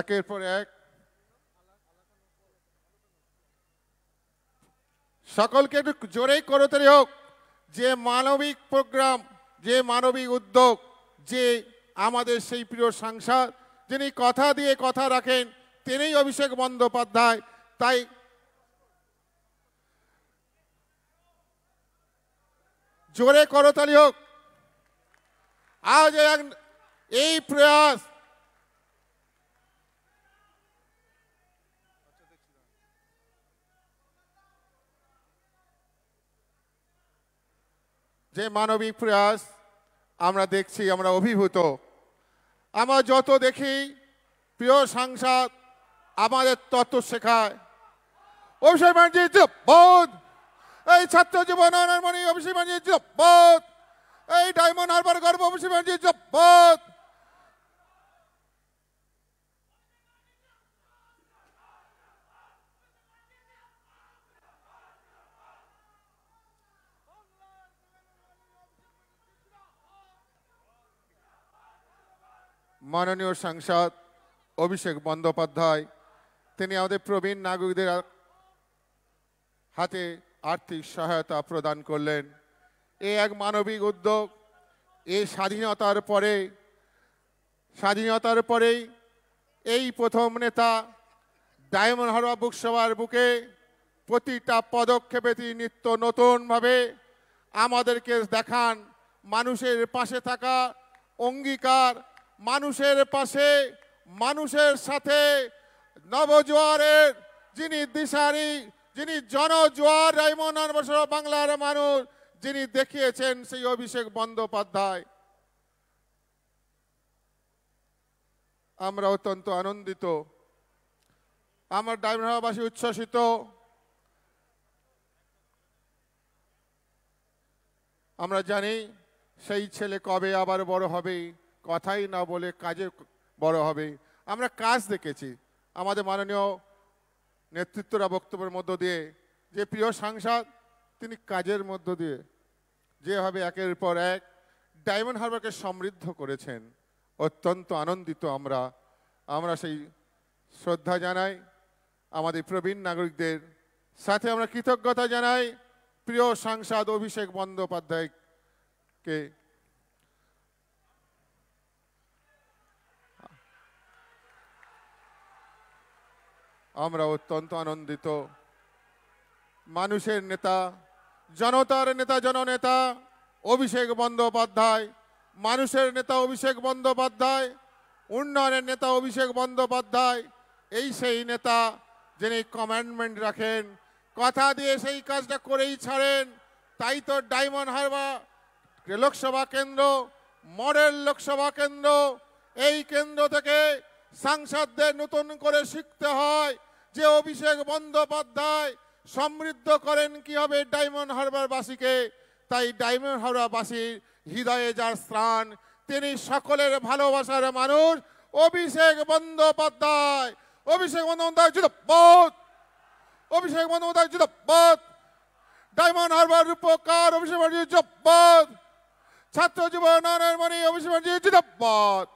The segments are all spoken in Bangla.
একের পর এক সকলকে একটু জোরেই করতে হোক যে মানবিক প্রোগ্রাম যে মানবিক উদ্যোগ যে আমাদের সেই প্রিয় সাংসদ যিনি কথা দিয়ে কথা রাখেন তিনি অভিষেক বন্দ্যোপাধ্যায় তাই জোরে করতালি হোক আজ এই প্রয়াস যে মানবিক প্রয়াস আমরা দেখছি আমরা অভিভূত আমরা যত দেখি প্রিয় সাংসদ আমাদের তত্ত্ব শেখায় অভিষেক ব্যানার্জি বোধ এই ছাত্র জীবন অভিষেক ব্যানার্জি বোধ এই ডায়মন্ড হারবার গর্ব অভিষেক ব্যানার্জি বোধ মাননীয় সাংসদ অভিষেক বন্দ্যোপাধ্যায় তিনি আমাদের প্রবীণ নাগরিকদের হাতে আর্থিক সহায়তা প্রদান করলেন এ এক মানবিক উদ্যোগ এই স্বাধীনতার পরে স্বাধীনতার পরেই এই প্রথম নেতা ডায়মন্ড হারবার বুকসভার বুকে প্রতিটা পদক্ষেপে তিনি নিত্য নতুনভাবে আমাদেরকে দেখান মানুষের পাশে থাকা অঙ্গীকার মানুষের পাশে মানুষের সাথে নবজোয়ারের যিনি দিশারি যিনি জনজোয়ার রাইমন বাংলার মানুষ যিনি দেখিয়েছেন সেই অভিষেক বন্দ্যোপাধ্যায় আমরা অত্যন্ত আনন্দিত আমার ডাইমহাবাসী উচ্ছ্বসিত আমরা জানি সেই ছেলে কবে আবার বড় হবে কথাই না বলে কাজে বড় হবে আমরা কাজ দেখেছি আমাদের মাননীয় নেতৃত্বরা বক্তব্যের মধ্য দিয়ে যে প্রিয় সাংসদ তিনি কাজের মধ্য দিয়ে যেভাবে একের পর এক ডায়মন্ড হারবারকে সমৃদ্ধ করেছেন অত্যন্ত আনন্দিত আমরা আমরা সেই শ্রদ্ধা জানাই আমাদের প্রবীণ নাগরিকদের সাথে আমরা কৃতজ্ঞতা জানাই প্রিয় সাংসদ অভিষেক বন্দ্যোপাধ্যায়কে আমরা অত্যন্ত আনন্দিত মানুষের নেতা জনতার নেতা জননেতা অভিষেক বন্দ্যোপাধ্যায় মানুষের নেতা অভিষেক বন্দ্যোপাধ্যায় উন্নয়নের নেতা অভিষেক বন্দ্যোপাধ্যায় এই সেই নেতা যিনি কমান্ডমেন্ট রাখেন কথা দিয়ে সেই কাজটা করেই ছাড়েন তাই তো ডায়মন্ড হারবা লোকসভা কেন্দ্র মডেল লোকসভা কেন্দ্র এই কেন্দ্র থেকে সাংসদদের নতুন করে শিখতে হয় যে অভিষেক বন্দ্যোপাধ্যায় সমৃদ্ধ করেন কি হবে ডায়মন্ড হারবারবাসীকে তাই ডায়মন্ড হারবারবাসীর হৃদয়ে যার স্থান তিনি সকলের ভালোবাসার মানুষ অভিষেক বন্দ্যোপাধ্যায় অভিষেক বন্দ্যোপাধ্যায় যুদ্ধ পথ অভিষেক বন্দ্যোপাধ্যায় যুদ্ধ পথ ডায়মন্ড হারবার রূপকার অভিষেক ব্যানার্জি জব্বত ছাত্র যুব নারায়ণমণি অভিষেক ব্যানার্জি জব্বত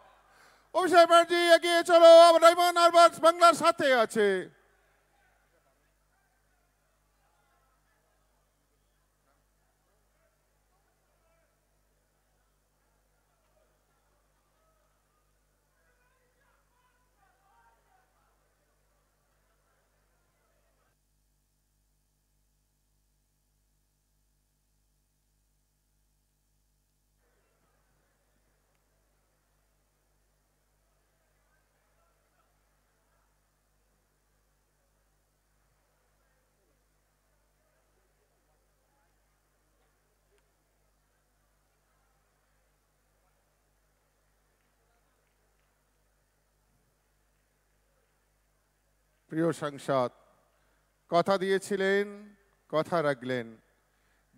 অভিষেক ব্যানার্জি এগিয়ে চলো ডায়মন্ড হারবার বাংলার সাথে আছে প্রিয় সাংসদ কথা দিয়েছিলেন কথা রাখলেন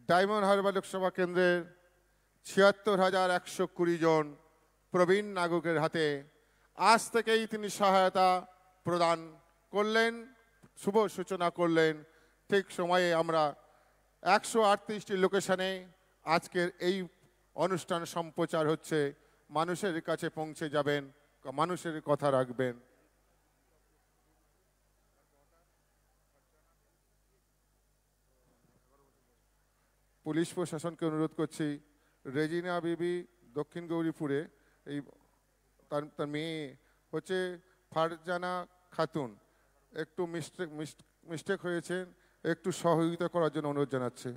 ডায়মন্ড হারবার লোকসভা কেন্দ্রের ছিয়াত্তর হাজার একশো কুড়ি জন প্রবীণ নাগরিকের হাতে আজ থেকেই তিনি সহায়তা প্রদান করলেন শুভ সূচনা করলেন ঠিক সময়ে আমরা একশো আটত্রিশটি লোকেশানে আজকের এই অনুষ্ঠান সম্প্রচার হচ্ছে মানুষের কাছে পৌঁছে যাবেন মানুষের কথা রাখবেন পুলিশ প্রশাসনকে অনুরোধ করছি রেজিনা বিবি দক্ষিণ গৌরীপুরে এই তার তার মেয়ে হচ্ছে ফারজানা খাতুন একটু মিস্টেক মিস্টেক হয়েছেন একটু সহযোগিতা করার জন্য অনুরোধ জানাচ্ছে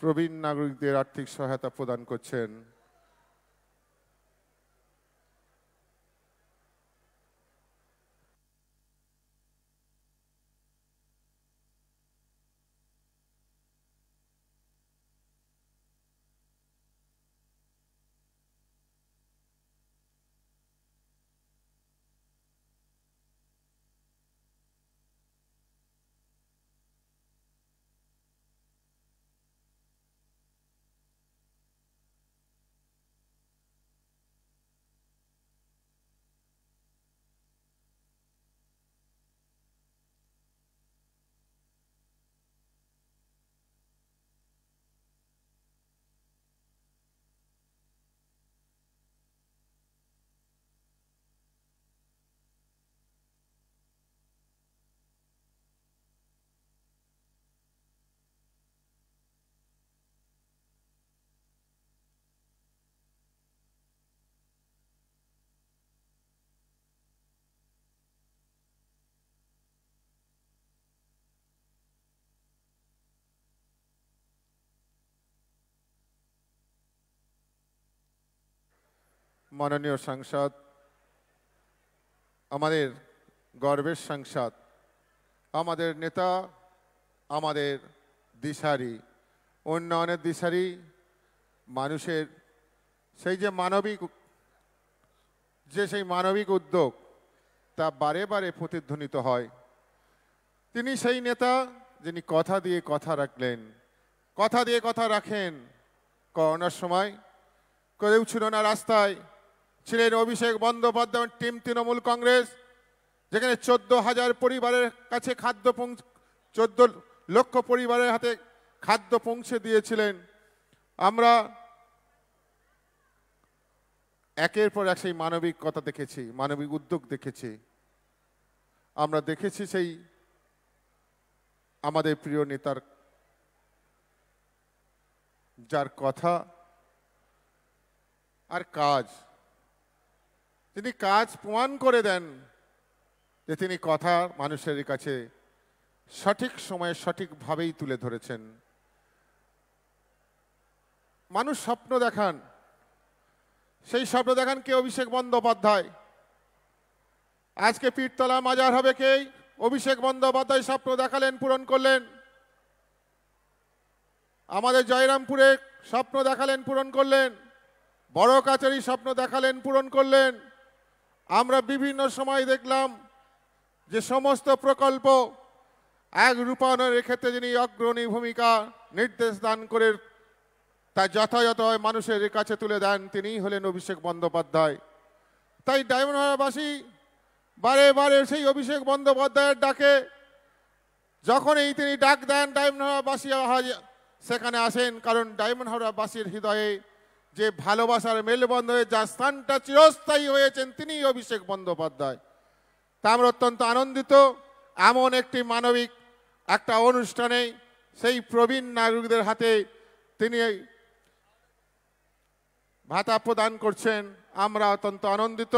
প্রবীণ নাগরিকদের আর্থিক সহায়তা প্রদান করছেন মাননীয় সাংসদ আমাদের গর্বের সাংসদ আমাদের নেতা আমাদের দিশারি উন্নয়নের দিশারি মানুষের সেই যে মানবিক যে সেই মানবিক উদ্যোগ তা বারে বারে প্রতিধ্বনিত হয় তিনি সেই নেতা যিনি কথা দিয়ে কথা রাখলেন কথা দিয়ে কথা রাখেন করোনার সময় করেও ছিল না রাস্তায় ছিলেন অভিষেক বন্দ্যোপাধ্যায় টিম তৃণমূল কংগ্রেস যেখানে চোদ্দ হাজার পরিবারের কাছে খাদ্য চোদ্দ লক্ষ পরিবারের হাতে খাদ্য পৌঁছে দিয়েছিলেন আমরা একের পর এক সেই মানবিকতা দেখেছি মানবিক উদ্যোগ দেখেছি আমরা দেখেছি সেই আমাদের প্রিয় নেতার যার কথা আর কাজ তিনি কাজ প্রমাণ করে দেন যে তিনি কথা মানুষের কাছে সঠিক সময়ে সঠিকভাবেই তুলে ধরেছেন মানুষ স্বপ্ন দেখান সেই স্বপ্ন দেখান কে অভিষেক বন্দ্যোপাধ্যায় আজকে পীরতলা মাজার হবে কে অভিষেক বন্দ্যোপাধ্যায় স্বপ্ন দেখালেন পূরণ করলেন আমাদের জয়রামপুরে স্বপ্ন দেখালেন পূরণ করলেন বড় কাচারি স্বপ্ন দেখালেন পূরণ করলেন আমরা বিভিন্ন সময় দেখলাম যে সমস্ত প্রকল্প এক রূপায়ণের ক্ষেত্রে যিনি অগ্রণী ভূমিকা নির্দেশ দান করে তা যথাযথ মানুষের কাছে তুলে দেন তিনিই হলেন অভিষেক বন্দ্যোপাধ্যায় তাই ডায়মন্ডহারাবাসী বারে বারে সেই অভিষেক বন্দ্যোপাধ্যায়ের ডাকে যখনই তিনি ডাক দেন ডায়মন্ডহারাবাসী সেখানে আসেন কারণ ডায়মন্ডহারাবাসীর হৃদয়ে যে ভালোবাসার মেলবন্ধ হয়ে যার স্থানটা চিরস্থায়ী হয়েছেন তিনি অভিষেক বন্দ্যোপাধ্যায় তা আমরা অত্যন্ত আনন্দিত এমন একটি মানবিক একটা অনুষ্ঠানে সেই প্রবীণ নাগরিকদের হাতে তিনি ভাতা প্রদান করছেন আমরা অত্যন্ত আনন্দিত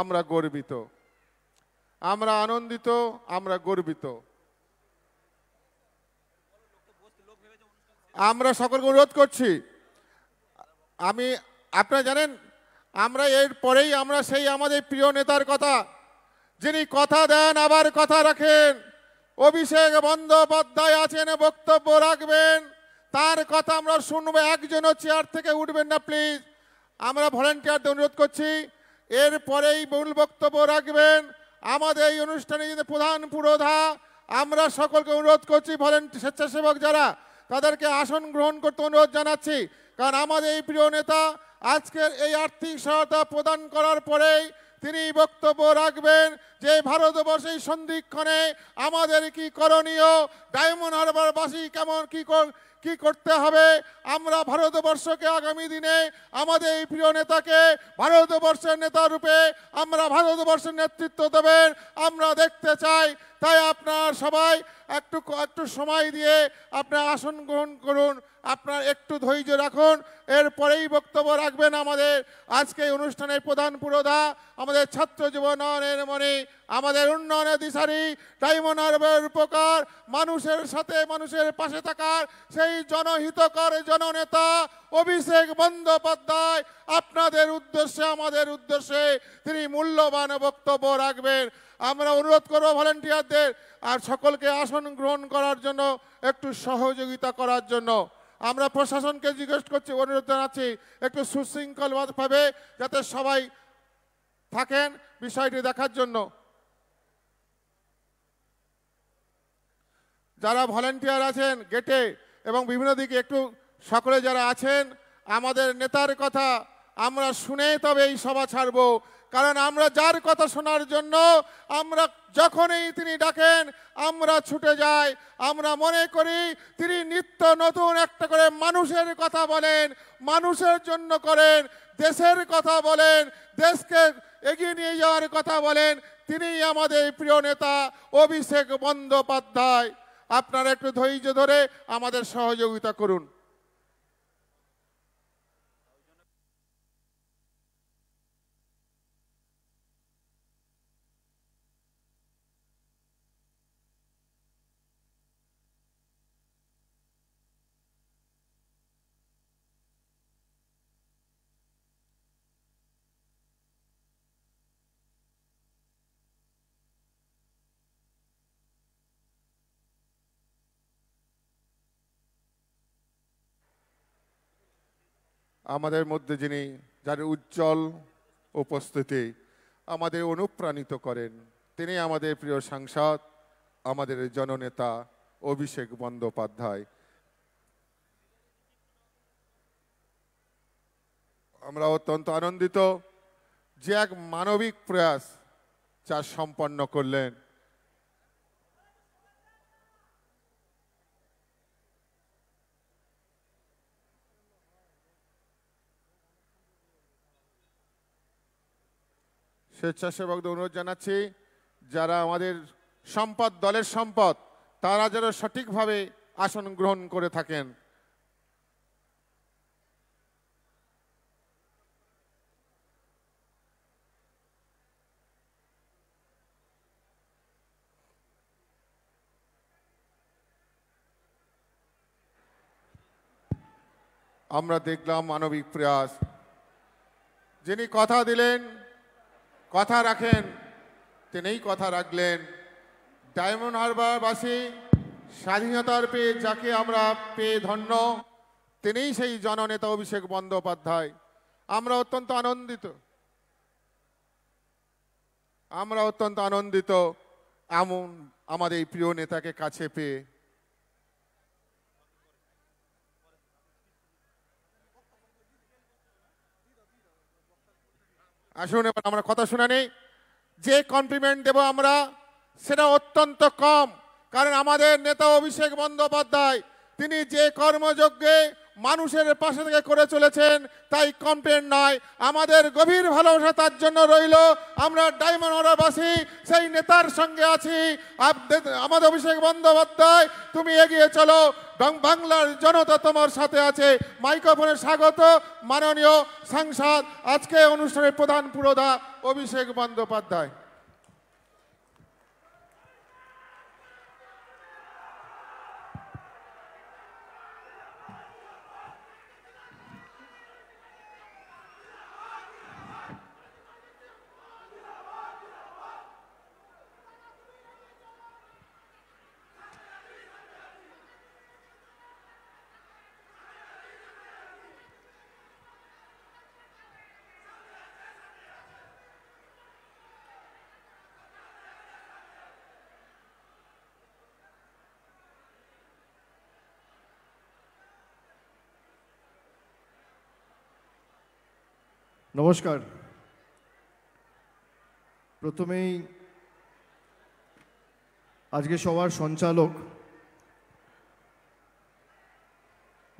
আমরা গর্বিত আমরা আনন্দিত আমরা গর্বিত আমরা সকলকে অনুরোধ করছি আমি আপনারা জানেন আমরা এর পরেই আমরা সেই আমাদের প্রিয় নেতার কথা যিনি কথা দেন আবার কথা রাখেন অভিষেক বন্দ্যোপাধ্যায় আছেন বক্তব্য রাখবেন তার কথা আমরা শুনবো একজনও চেয়ার থেকে উঠবেন না প্লিজ আমরা ভলেন্টিয়ারদের অনুরোধ করছি এরপরেই মূল বক্তব্য রাখবেন আমাদের এই অনুষ্ঠানে যদি প্রধান পুরোধা আমরা সকলকে অনুরোধ করছি ভলেন্টিয়ার স্বেচ্ছাসেবক যারা তাদেরকে আসন গ্রহণ করতে অনুরোধ জানাচ্ছি কারণ আমাদের এই প্রিয় নেতা আজকের এই আর্থিক সহায়তা প্রদান করার পরেই তিনি বক্তব্য রাখবেন যে ভারতবর্ষে সন্ধিক্ষণে আমাদের কি করণীয় ডায়মন্ড হারবারবাসী কেমন কি কি করতে হবে আমরা ভারতবর্ষকে আগামী দিনে আমাদের এই প্রিয় নেতাকে ভারতবর্ষের নেতা রূপে আমরা ভারতবর্ষের নেতৃত্ব দেবেন আমরা দেখতে চাই তাই আপনার সবাই একটু একটু সময় দিয়ে আপনার আসন গ্রহণ করুন আপনার একটু ধৈর্য রাখুন এরপরেই বক্তব্য রাখবেন আমাদের আজকে অনুষ্ঠানের প্রধান পুরোধা আমাদের ছাত্র জীবনের মনে আমাদের উন্নয়নের দিশারি টাইমনার উপকার মানুষের সাথে মানুষের পাশে থাকার সেই জনহিতকর জননেতা অভিষেক বন্দ্যোপাধ্যায় আপনাদের উদ্দেশ্যে আমাদের উদ্দেশ্যে তিনি মূল্যবান বক্তব্য রাখবেন আমরা অনুরোধ করবো ভলেন্টিয়ারদের আর সকলকে আসন গ্রহণ করার জন্য একটু সহযোগিতা করার জন্য আমরা প্রশাসনকে জিজ্ঞেস করছি অনুরোধ জানাচ্ছি একটু সুশৃঙ্খলভাবে যাতে সবাই থাকেন বিষয়টি দেখার জন্য যারা ভলেন্টিয়ার আছেন গেটে এবং বিভিন্ন দিকে একটু সকলে যারা আছেন আমাদের নেতার কথা আমরা শুনে তবে এই সভা ছাড়বো কারণ আমরা যার কথা শোনার জন্য আমরা যখনই তিনি ডাকেন আমরা ছুটে যাই আমরা মনে করি তিনি নিত্য নতুন একটা করে মানুষের কথা বলেন মানুষের জন্য করেন দেশের কথা বলেন দেশকে এগিয়ে নিয়ে যাওয়ার কথা বলেন তিনি আমাদের প্রিয় নেতা অভিষেক বন্দ্যোপাধ্যায় আপনারা একটু ধৈর্য ধরে আমাদের সহযোগিতা করুন আমাদের মধ্যে যিনি যার উজ্জ্বল উপস্থিতি আমাদের অনুপ্রাণিত করেন তিনি আমাদের প্রিয় সাংসদ আমাদের জননেতা অভিষেক বন্দ্যোপাধ্যায় আমরা অত্যন্ত আনন্দিত যে এক মানবিক প্রয়াস যা সম্পন্ন করলেন স্বেচ্ছাসেবকদের অনুরোধ জানাচ্ছি যারা আমাদের সম্পদ দলের সম্পদ তারা যেন সঠিকভাবে আসন গ্রহণ করে থাকেন আমরা দেখলাম মানবিক প্রয়াস যিনি কথা দিলেন কথা রাখেন তিনিই কথা রাখলেন ডায়মন্ড হারবারবাসী স্বাধীনতার পেয়ে যাকে আমরা পেয়ে ধন্য তিনিই সেই জননেতা অভিষেক বন্দ্যোপাধ্যায় আমরা অত্যন্ত আনন্দিত আমরা অত্যন্ত আনন্দিত এমন আমাদের প্রিয় নেতাকে কাছে পেয়ে আসুন এবার আমরা কথা শুনে নেই যে কমপ্লিমেন্ট দেব আমরা সেটা অত্যন্ত কম কারণ আমাদের নেতা অভিষেক বন্দ্যোপাধ্যায় তিনি যে কর্মযজ্ঞে মানুষের পাশে থেকে করে চলেছেন তাই কমপ্লেন নয় আমাদের গভীর ভালোবাসা তার জন্য রইল আমরা ডায়মন্ডরাবাসী সেই নেতার সঙ্গে আছি আমাদের অভিষেক বন্দ্যোপাধ্যায় তুমি এগিয়ে চলো বাংলার জনতা তোমার সাথে আছে মাইক্রোফোনে স্বাগত মাননীয় সাংসদ আজকে অনুষ্ঠানের প্রধান পুরোধা অভিষেক বন্দ্যোপাধ্যায় নমস্কার প্রথমেই আজকে সবার সঞ্চালক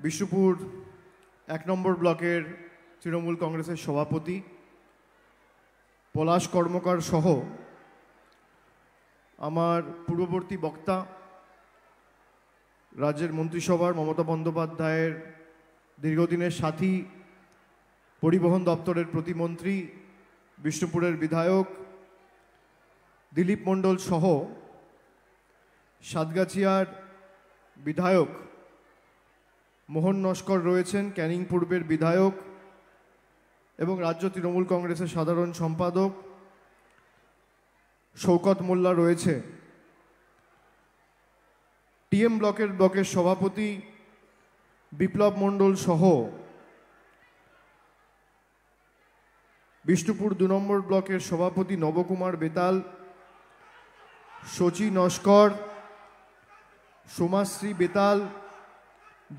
বিষ্ণুপুর এক নম্বর ব্লকের তৃণমূল কংগ্রেসের সভাপতি পলাশ কর্মকার সহ আমার পূর্ববর্তী বক্তা রাজ্যের মন্ত্রিসভার মমতা বন্দ্যোপাধ্যায়ের দীর্ঘদিনের সাথী পরিবহন দপ্তরের প্রতিমন্ত্রী বিষ্ণুপুরের বিধায়ক দিলীপ মণ্ডল সহ সাতগাছিয়ার বিধায়ক মোহন নস্কর রয়েছেন ক্যানিং পূর্বের বিধায়ক এবং রাজ্য তৃণমূল কংগ্রেসের সাধারণ সম্পাদক শৌকত মোল্লা রয়েছে টিএম ব্লকের ব্লকের সভাপতি বিপ্লব মণ্ডল সহ বিষ্ণুপুর দু নম্বর ব্লকের সভাপতি নবকুমার বেতাল শচী নস্কর সোমাশ্রী বেতাল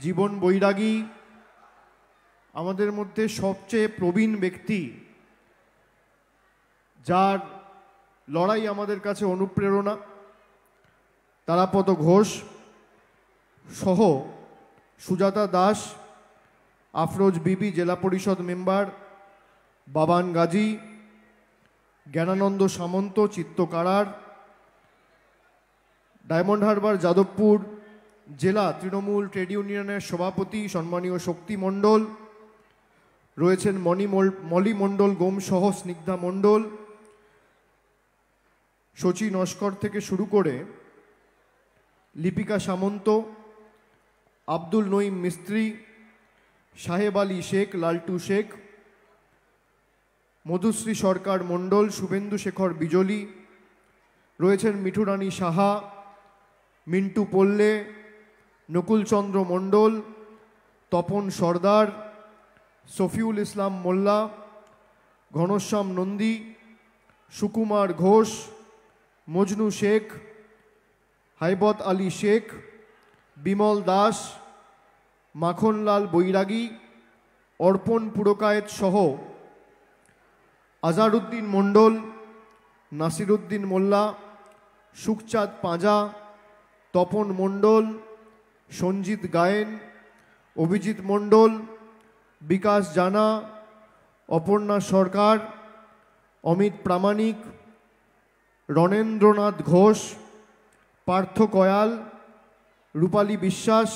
জীবন বৈরাগী আমাদের মধ্যে সবচেয়ে প্রবীণ ব্যক্তি যার লড়াই আমাদের কাছে অনুপ্রেরণা তারাপদ ঘোষ সহ সুজাতা দাস আফরোজ বিবি জেলা পরিষদ মেম্বার বাবান গাজী জ্ঞানানন্দ সামন্ত চিত্তকারার ডায়মন্ড হারবার যাদবপুর জেলা তৃণমূল ট্রেড ইউনিয়নের সভাপতি সম্মানীয় শক্তি মণ্ডল রয়েছেন মণি মলি মণ্ডল গোমসহ স্নিগ্ধা মণ্ডল শচী নস্কর থেকে শুরু করে লিপিকা সামন্ত আব্দুল নঈম মিস্ত্রি সাহেব আলী শেখ লালটু শেখ মধুশ্রী সরকার মণ্ডল শুভেন্দু শেখর বিজলি রয়েছেন মিঠুরানী সাহা মিন্টু পল্লে নকুলচন্দ্র মণ্ডল তপন সর্দার সফিউল ইসলাম মোল্লা ঘনশ্যাম নন্দী সুকুমার ঘোষ মজনু শেখ হাইবত আলী শেখ বিমল দাস মাখনলাল বৈরাগী অর্পণ পুরকায়েত সহ আজারউদ্দিন মণ্ডল নাসিরুদ্দিন মোল্লা সুখচাঁদ পাঁজা তপন মণ্ডল সঞ্জিত গায়েন অভিজিৎ মণ্ডল বিকাশ জানা অপর্ণা সরকার অমিত প্রামাণিক রণেন্দ্রনাথ ঘোষ পার্থ কয়াল রূপালী বিশ্বাস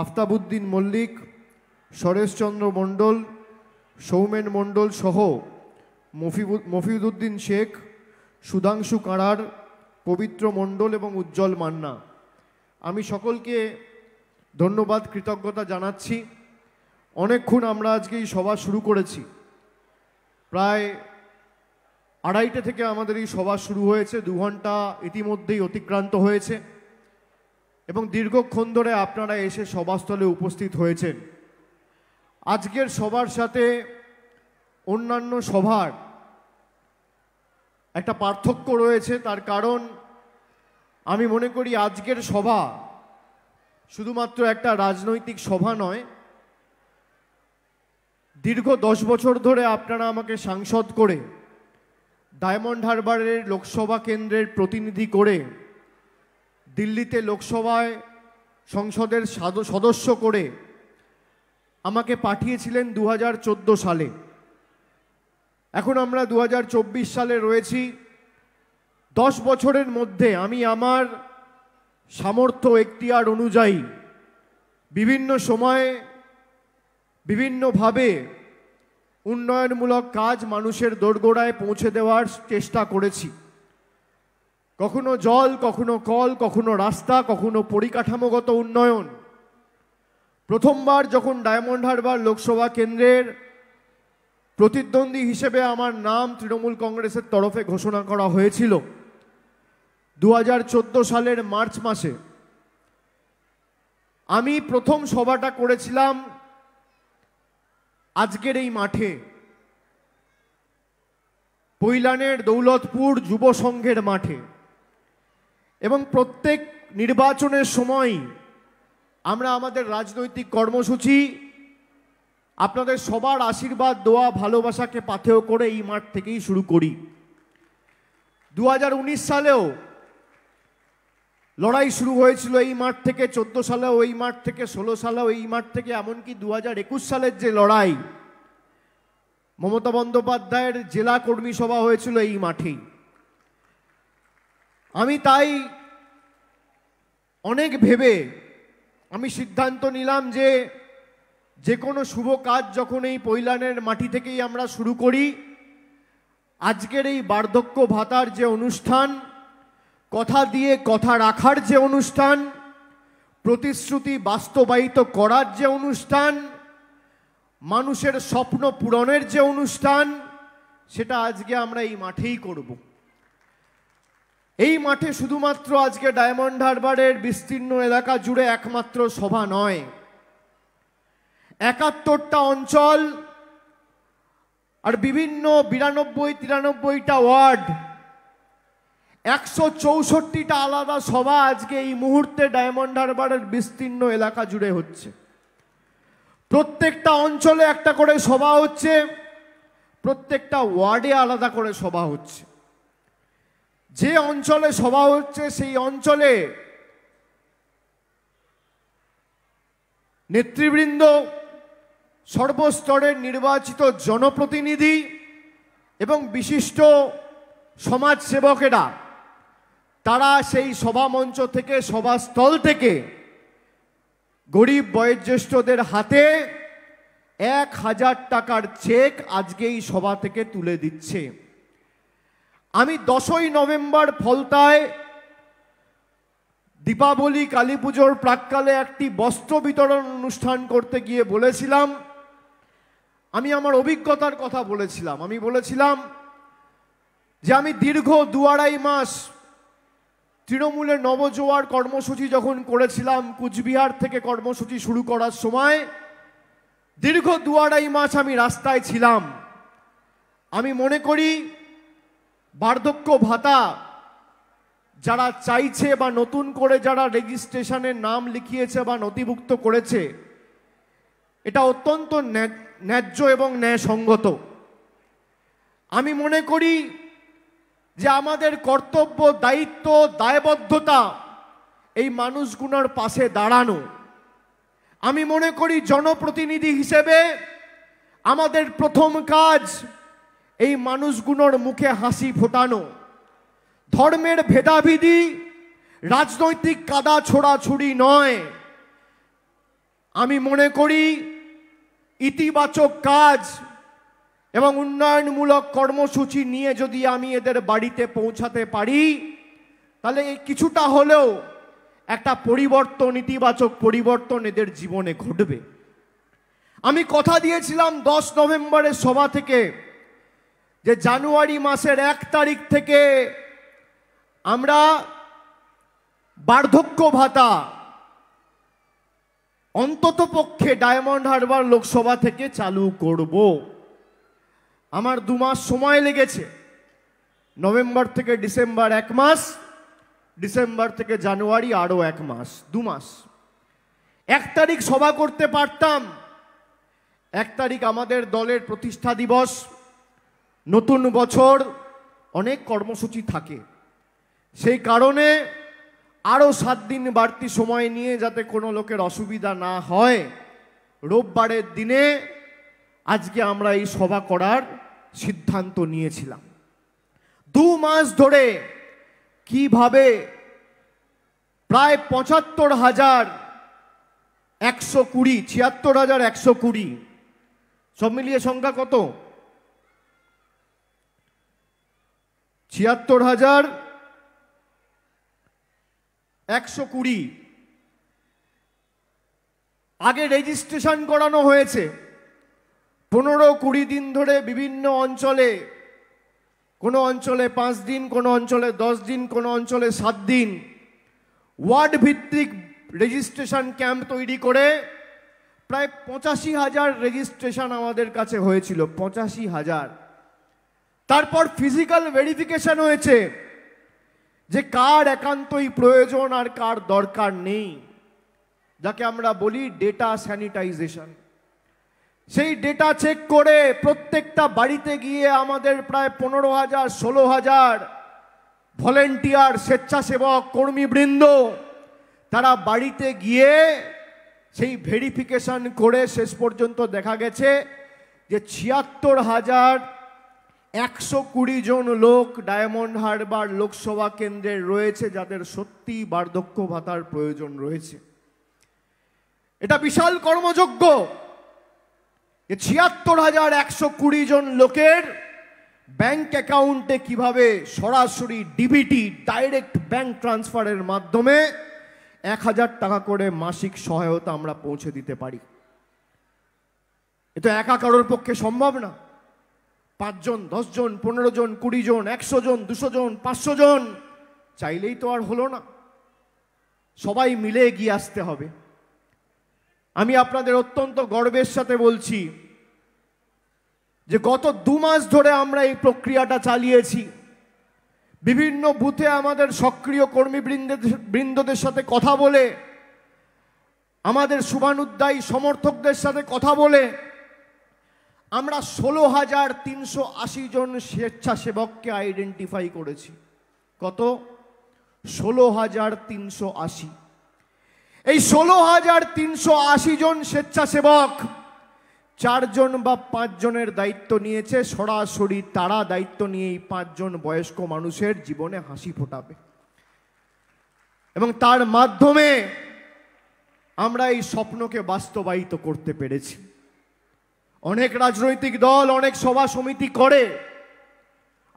আফতাবুদ্দিন মল্লিক সরেশচন্দ্র মণ্ডল সৌমেন মণ্ডল সহ মফিউদ্দিন শেখ সুধাংশু কাঁড়ার পবিত্র মণ্ডল এবং উজ্জ্বল মান্না আমি সকলকে ধন্যবাদ কৃতজ্ঞতা জানাচ্ছি অনেকক্ষণ আমরা আজকে এই সভা শুরু করেছি প্রায় আড়াইটে থেকে আমাদের এই সভা শুরু হয়েছে দু ঘন্টা ইতিমধ্যেই অতিক্রান্ত হয়েছে এবং দীর্ঘক্ষণ ধরে আপনারা এসে সভাস্থলে উপস্থিত হয়েছেন আজকের সবার সাথে অন্যান্য সভার একটা পার্থক্য রয়েছে তার কারণ আমি মনে করি আজকের সভা শুধুমাত্র একটা রাজনৈতিক সভা নয় দীর্ঘ দশ বছর ধরে আপনারা আমাকে সাংসদ করে ডায়মন্ড হারবারের লোকসভা কেন্দ্রের প্রতিনিধি করে দিল্লিতে লোকসভায় সংসদের সদস্য করে আমাকে পাঠিয়েছিলেন দু সালে এখন আমরা দু সালে রয়েছি দশ বছরের মধ্যে আমি আমার সামর্থ্য এখতিয়ার অনুযায়ী বিভিন্ন সময়ে বিভিন্নভাবে উন্নয়নমূলক কাজ মানুষের দোরগোড়ায় পৌঁছে দেওয়ার চেষ্টা করেছি কখনো জল কখনো কল কখনো রাস্তা কখনো পরিকাঠামোগত উন্নয়ন প্রথমবার যখন ডায়মন্ড হারবার লোকসভা কেন্দ্রের প্রতিদ্বন্দ্বী হিসেবে আমার নাম তৃণমূল কংগ্রেসের তরফে ঘোষণা করা হয়েছিল দু সালের মার্চ মাসে আমি প্রথম সভাটা করেছিলাম আজকের এই মাঠে পৈলানের দৌলতপুর যুব সংঘের মাঠে এবং প্রত্যেক নির্বাচনের সময় আমরা আমাদের রাজনৈতিক কর্মসূচি আপনাদের সবার আশীর্বাদ দোয়া ভালোবাসাকে পাথেয় করে এই মাঠ থেকেই শুরু করি দু সালেও লড়াই শুরু হয়েছিল এই মাঠ থেকে চোদ্দ সালেও এই মাঠ থেকে ষোলো সালেও এই মাঠ থেকে এমনকি দু হাজার একুশ সালের যে লড়াই মমতা বন্দ্যোপাধ্যায়ের জেলা কর্মী সভা হয়েছিল এই মাঠেই আমি তাই অনেক ভেবে আমি সিদ্ধান্ত নিলাম যে যে কোনো শুভ কাজ যখন এই পৈলানের মাটি থেকেই আমরা শুরু করি আজকের এই বার্ধক্য ভাতার যে অনুষ্ঠান কথা দিয়ে কথা রাখার যে অনুষ্ঠান প্রতিশ্রুতি বাস্তবায়িত করার যে অনুষ্ঠান মানুষের স্বপ্ন পূরণের যে অনুষ্ঠান সেটা আজকে আমরা এই মাঠেই করব এই মাঠে শুধুমাত্র আজকে ডায়মন্ড হারবারের বিস্তীর্ণ এলাকা জুড়ে একমাত্র সভা নয় একাত্তরটা অঞ্চল আর বিভিন্ন বিরানব্বই তিরানব্বইটা ওয়ার্ড একশো চৌষট্টিটা আলাদা সভা আজকে এই মুহূর্তে ডায়মন্ড হারবারের বিস্তীর্ণ এলাকা জুড়ে হচ্ছে প্রত্যেকটা অঞ্চলে একটা করে সভা হচ্ছে প্রত্যেকটা ওয়ার্ডে আলাদা করে সভা হচ্ছে যে অঞ্চলে সভা হচ্ছে সেই অঞ্চলে নেতৃবৃন্দ সর্বস্তরের নির্বাচিত জনপ্রতিনিধি এবং বিশিষ্ট সমাজসেবকেরা তারা সেই সভামঞ্চ থেকে সভাস্থল থেকে গরিব বয়োজ্যেষ্ঠদের হাতে এক হাজার টাকার চেক আজকে এই সভা থেকে তুলে দিচ্ছে আমি দশই নভেম্বর ফলতায় দীপাবলি কালী পুজোর প্রাককালে একটি বস্ত্র বিতরণ অনুষ্ঠান করতে গিয়ে বলেছিলাম আমি আমার অভিজ্ঞতার কথা বলেছিলাম আমি বলেছিলাম যে আমি দীর্ঘ দু আড়াই মাস তৃণমূলের নবজোয়ার কর্মসূচি যখন করেছিলাম কুচবিহার থেকে কর্মসূচি শুরু করার সময় দীর্ঘ দু আড়াই মাস আমি রাস্তায় ছিলাম আমি মনে করি বার্ধক্য ভাতা যারা চাইছে বা নতুন করে যারা রেজিস্ট্রেশনের নাম লিখিয়েছে বা নথিভুক্ত করেছে এটা অত্যন্ত ন্যায্য এবং ন্যায়সঙ্গত আমি মনে করি যে আমাদের কর্তব্য দায়িত্ব দায়বদ্ধতা এই মানুষগুলোর পাশে দাঁড়ানো আমি মনে করি জনপ্রতিনিধি হিসেবে আমাদের প্রথম কাজ এই মানুষগুলোর মুখে হাসি ফোটানো ধর্মের ভেদাভেদি রাজনৈতিক কাদা ছোড়াছুড়ি নয় আমি মনে করি ইতিবাচক কাজ এবং উন্নয়নমূলক কর্মসূচি নিয়ে যদি আমি এদের বাড়িতে পৌঁছাতে পারি তাহলে কিছুটা হলেও একটা পরিবর্তন ইতিবাচক পরিবর্তন এদের জীবনে ঘটবে আমি কথা দিয়েছিলাম দশ নভেম্বরের সভা থেকে যে জানুয়ারি মাসের এক তারিখ থেকে আমরা বার্ধক্য ভাতা অন্তত পক্ষে ডায়মন্ড হারবার লোকসভা থেকে চালু করব আমার দু মাস সময় লেগেছে নভেম্বর থেকে ডিসেম্বর এক মাস ডিসেম্বর থেকে জানুয়ারি আরও এক মাস দু মাস এক তারিখ সভা করতে পারতাম এক তারিখ আমাদের দলের প্রতিষ্ঠা দিবস নতুন বছর অনেক কর্মসূচি থাকে সেই কারণে আরও সাত দিন বাড়তি সময় নিয়ে যাতে কোনো লোকের অসুবিধা না হয় রোববারের দিনে আজকে আমরা এই সভা করার সিদ্ধান্ত নিয়েছিলাম দু মাস ধরে কিভাবে প্রায় পঁচাত্তর হাজার একশো কুড়ি ছিয়াত্তর হাজার একশো কুড়ি সব মিলিয়ে সংখ্যা কত ছিয়াত্তর হাজার একশো কুড়ি আগে রেজিস্ট্রেশন করানো হয়েছে পনেরো কুড়ি দিন ধরে বিভিন্ন অঞ্চলে কোনো অঞ্চলে পাঁচ দিন কোনো অঞ্চলে দশ দিন কোনো অঞ্চলে সাত দিন ওয়ার্ড ভিত্তিক রেজিস্ট্রেশন ক্যাম্প তৈরি করে প্রায় পঁচাশি হাজার রেজিস্ট্রেশন আমাদের কাছে হয়েছিল পঁচাশি হাজার তারপর ফিজিক্যাল ভেরিফিকেশন হয়েছে যে কার একান্তই প্রয়োজন আর কার দরকার নেই যাকে আমরা বলি ডেটা স্যানিটাইজেশন সেই ডেটা চেক করে প্রত্যেকটা বাড়িতে গিয়ে আমাদের প্রায় পনেরো হাজার ষোলো হাজার ভলেন্টিয়ার স্বেচ্ছাসেবক কর্মীবৃন্দ তারা বাড়িতে গিয়ে সেই ভেরিফিকেশন করে শেষ পর্যন্ত দেখা গেছে যে ছিয়াত্তর হাজার একশো কুড়ি জন লোক ডায়মন্ড হারবার লোকসভা কেন্দ্রে রয়েছে যাদের সত্যি বার্ধক্য ভাতার প্রয়োজন রয়েছে এটা বিশাল কর্মযোগ্য ছিয়াত্তর হাজার একশো কুড়ি জন লোকের ব্যাংক অ্যাকাউন্টে কিভাবে সরাসরি ডিবিটি ডাইরেক্ট ব্যাংক ট্রান্সফারের মাধ্যমে এক হাজার টাকা করে মাসিক সহায়তা আমরা পৌঁছে দিতে পারি এ তো একা কারোর পক্ষে সম্ভব না পাঁচজন দশজন পনেরো জন কুড়ি জন একশো জন দুশো জন পাঁচশো জন চাইলেই তো আর হলো না সবাই মিলে এগিয়ে আসতে হবে আমি আপনাদের অত্যন্ত গর্বের সাথে বলছি যে গত দু মাস ধরে আমরা এই প্রক্রিয়াটা চালিয়েছি বিভিন্ন বুথে আমাদের সক্রিয় কর্মীবৃন্দদের বৃন্দদের সাথে কথা বলে আমাদের শুভানুদ্দায়ী সমর্থকদের সাথে কথা বলে আমরা ষোলো হাজার তিনশো আশি জন স্বেচ্ছাসেবককে আইডেন্টিফাই করেছি কত ষোলো হাজার তিনশো আশি এই ষোলো হাজার তিনশো আশি জন স্বেচ্ছাসেবক চারজন বা পাঁচজনের দায়িত্ব নিয়েছে সরাসরি তারা দায়িত্ব নিয়ে এই পাঁচজন বয়স্ক মানুষের জীবনে হাসি ফোটাবে এবং তার মাধ্যমে আমরা এই স্বপ্নকে বাস্তবায়িত করতে পেরেছি অনেক রাজনৈতিক দল অনেক সভা সমিতি করে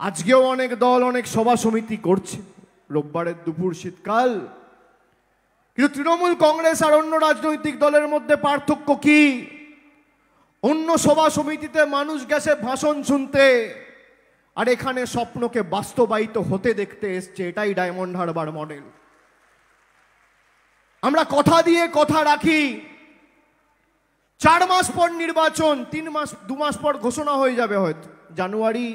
আজকেও অনেক দল অনেক সভা সমিতি করছে রোববারের দুপুর শীতকাল কিন্তু তৃণমূল কংগ্রেস আর অন্য রাজনৈতিক দলের মধ্যে পার্থক্য কি অন্য সভা সমিতিতে মানুষ গেছে ভাষণ শুনতে আর এখানে স্বপ্নকে বাস্তবায়িত হতে দেখতে এসছে এটাই ডায়মন্ড হারবার মডেল আমরা কথা দিয়ে কথা রাখি চার মাস পর নির্বাচন তিন মাস দু মাস পর ঘোষণা হয়ে যাবে হয়তো জানুয়ারি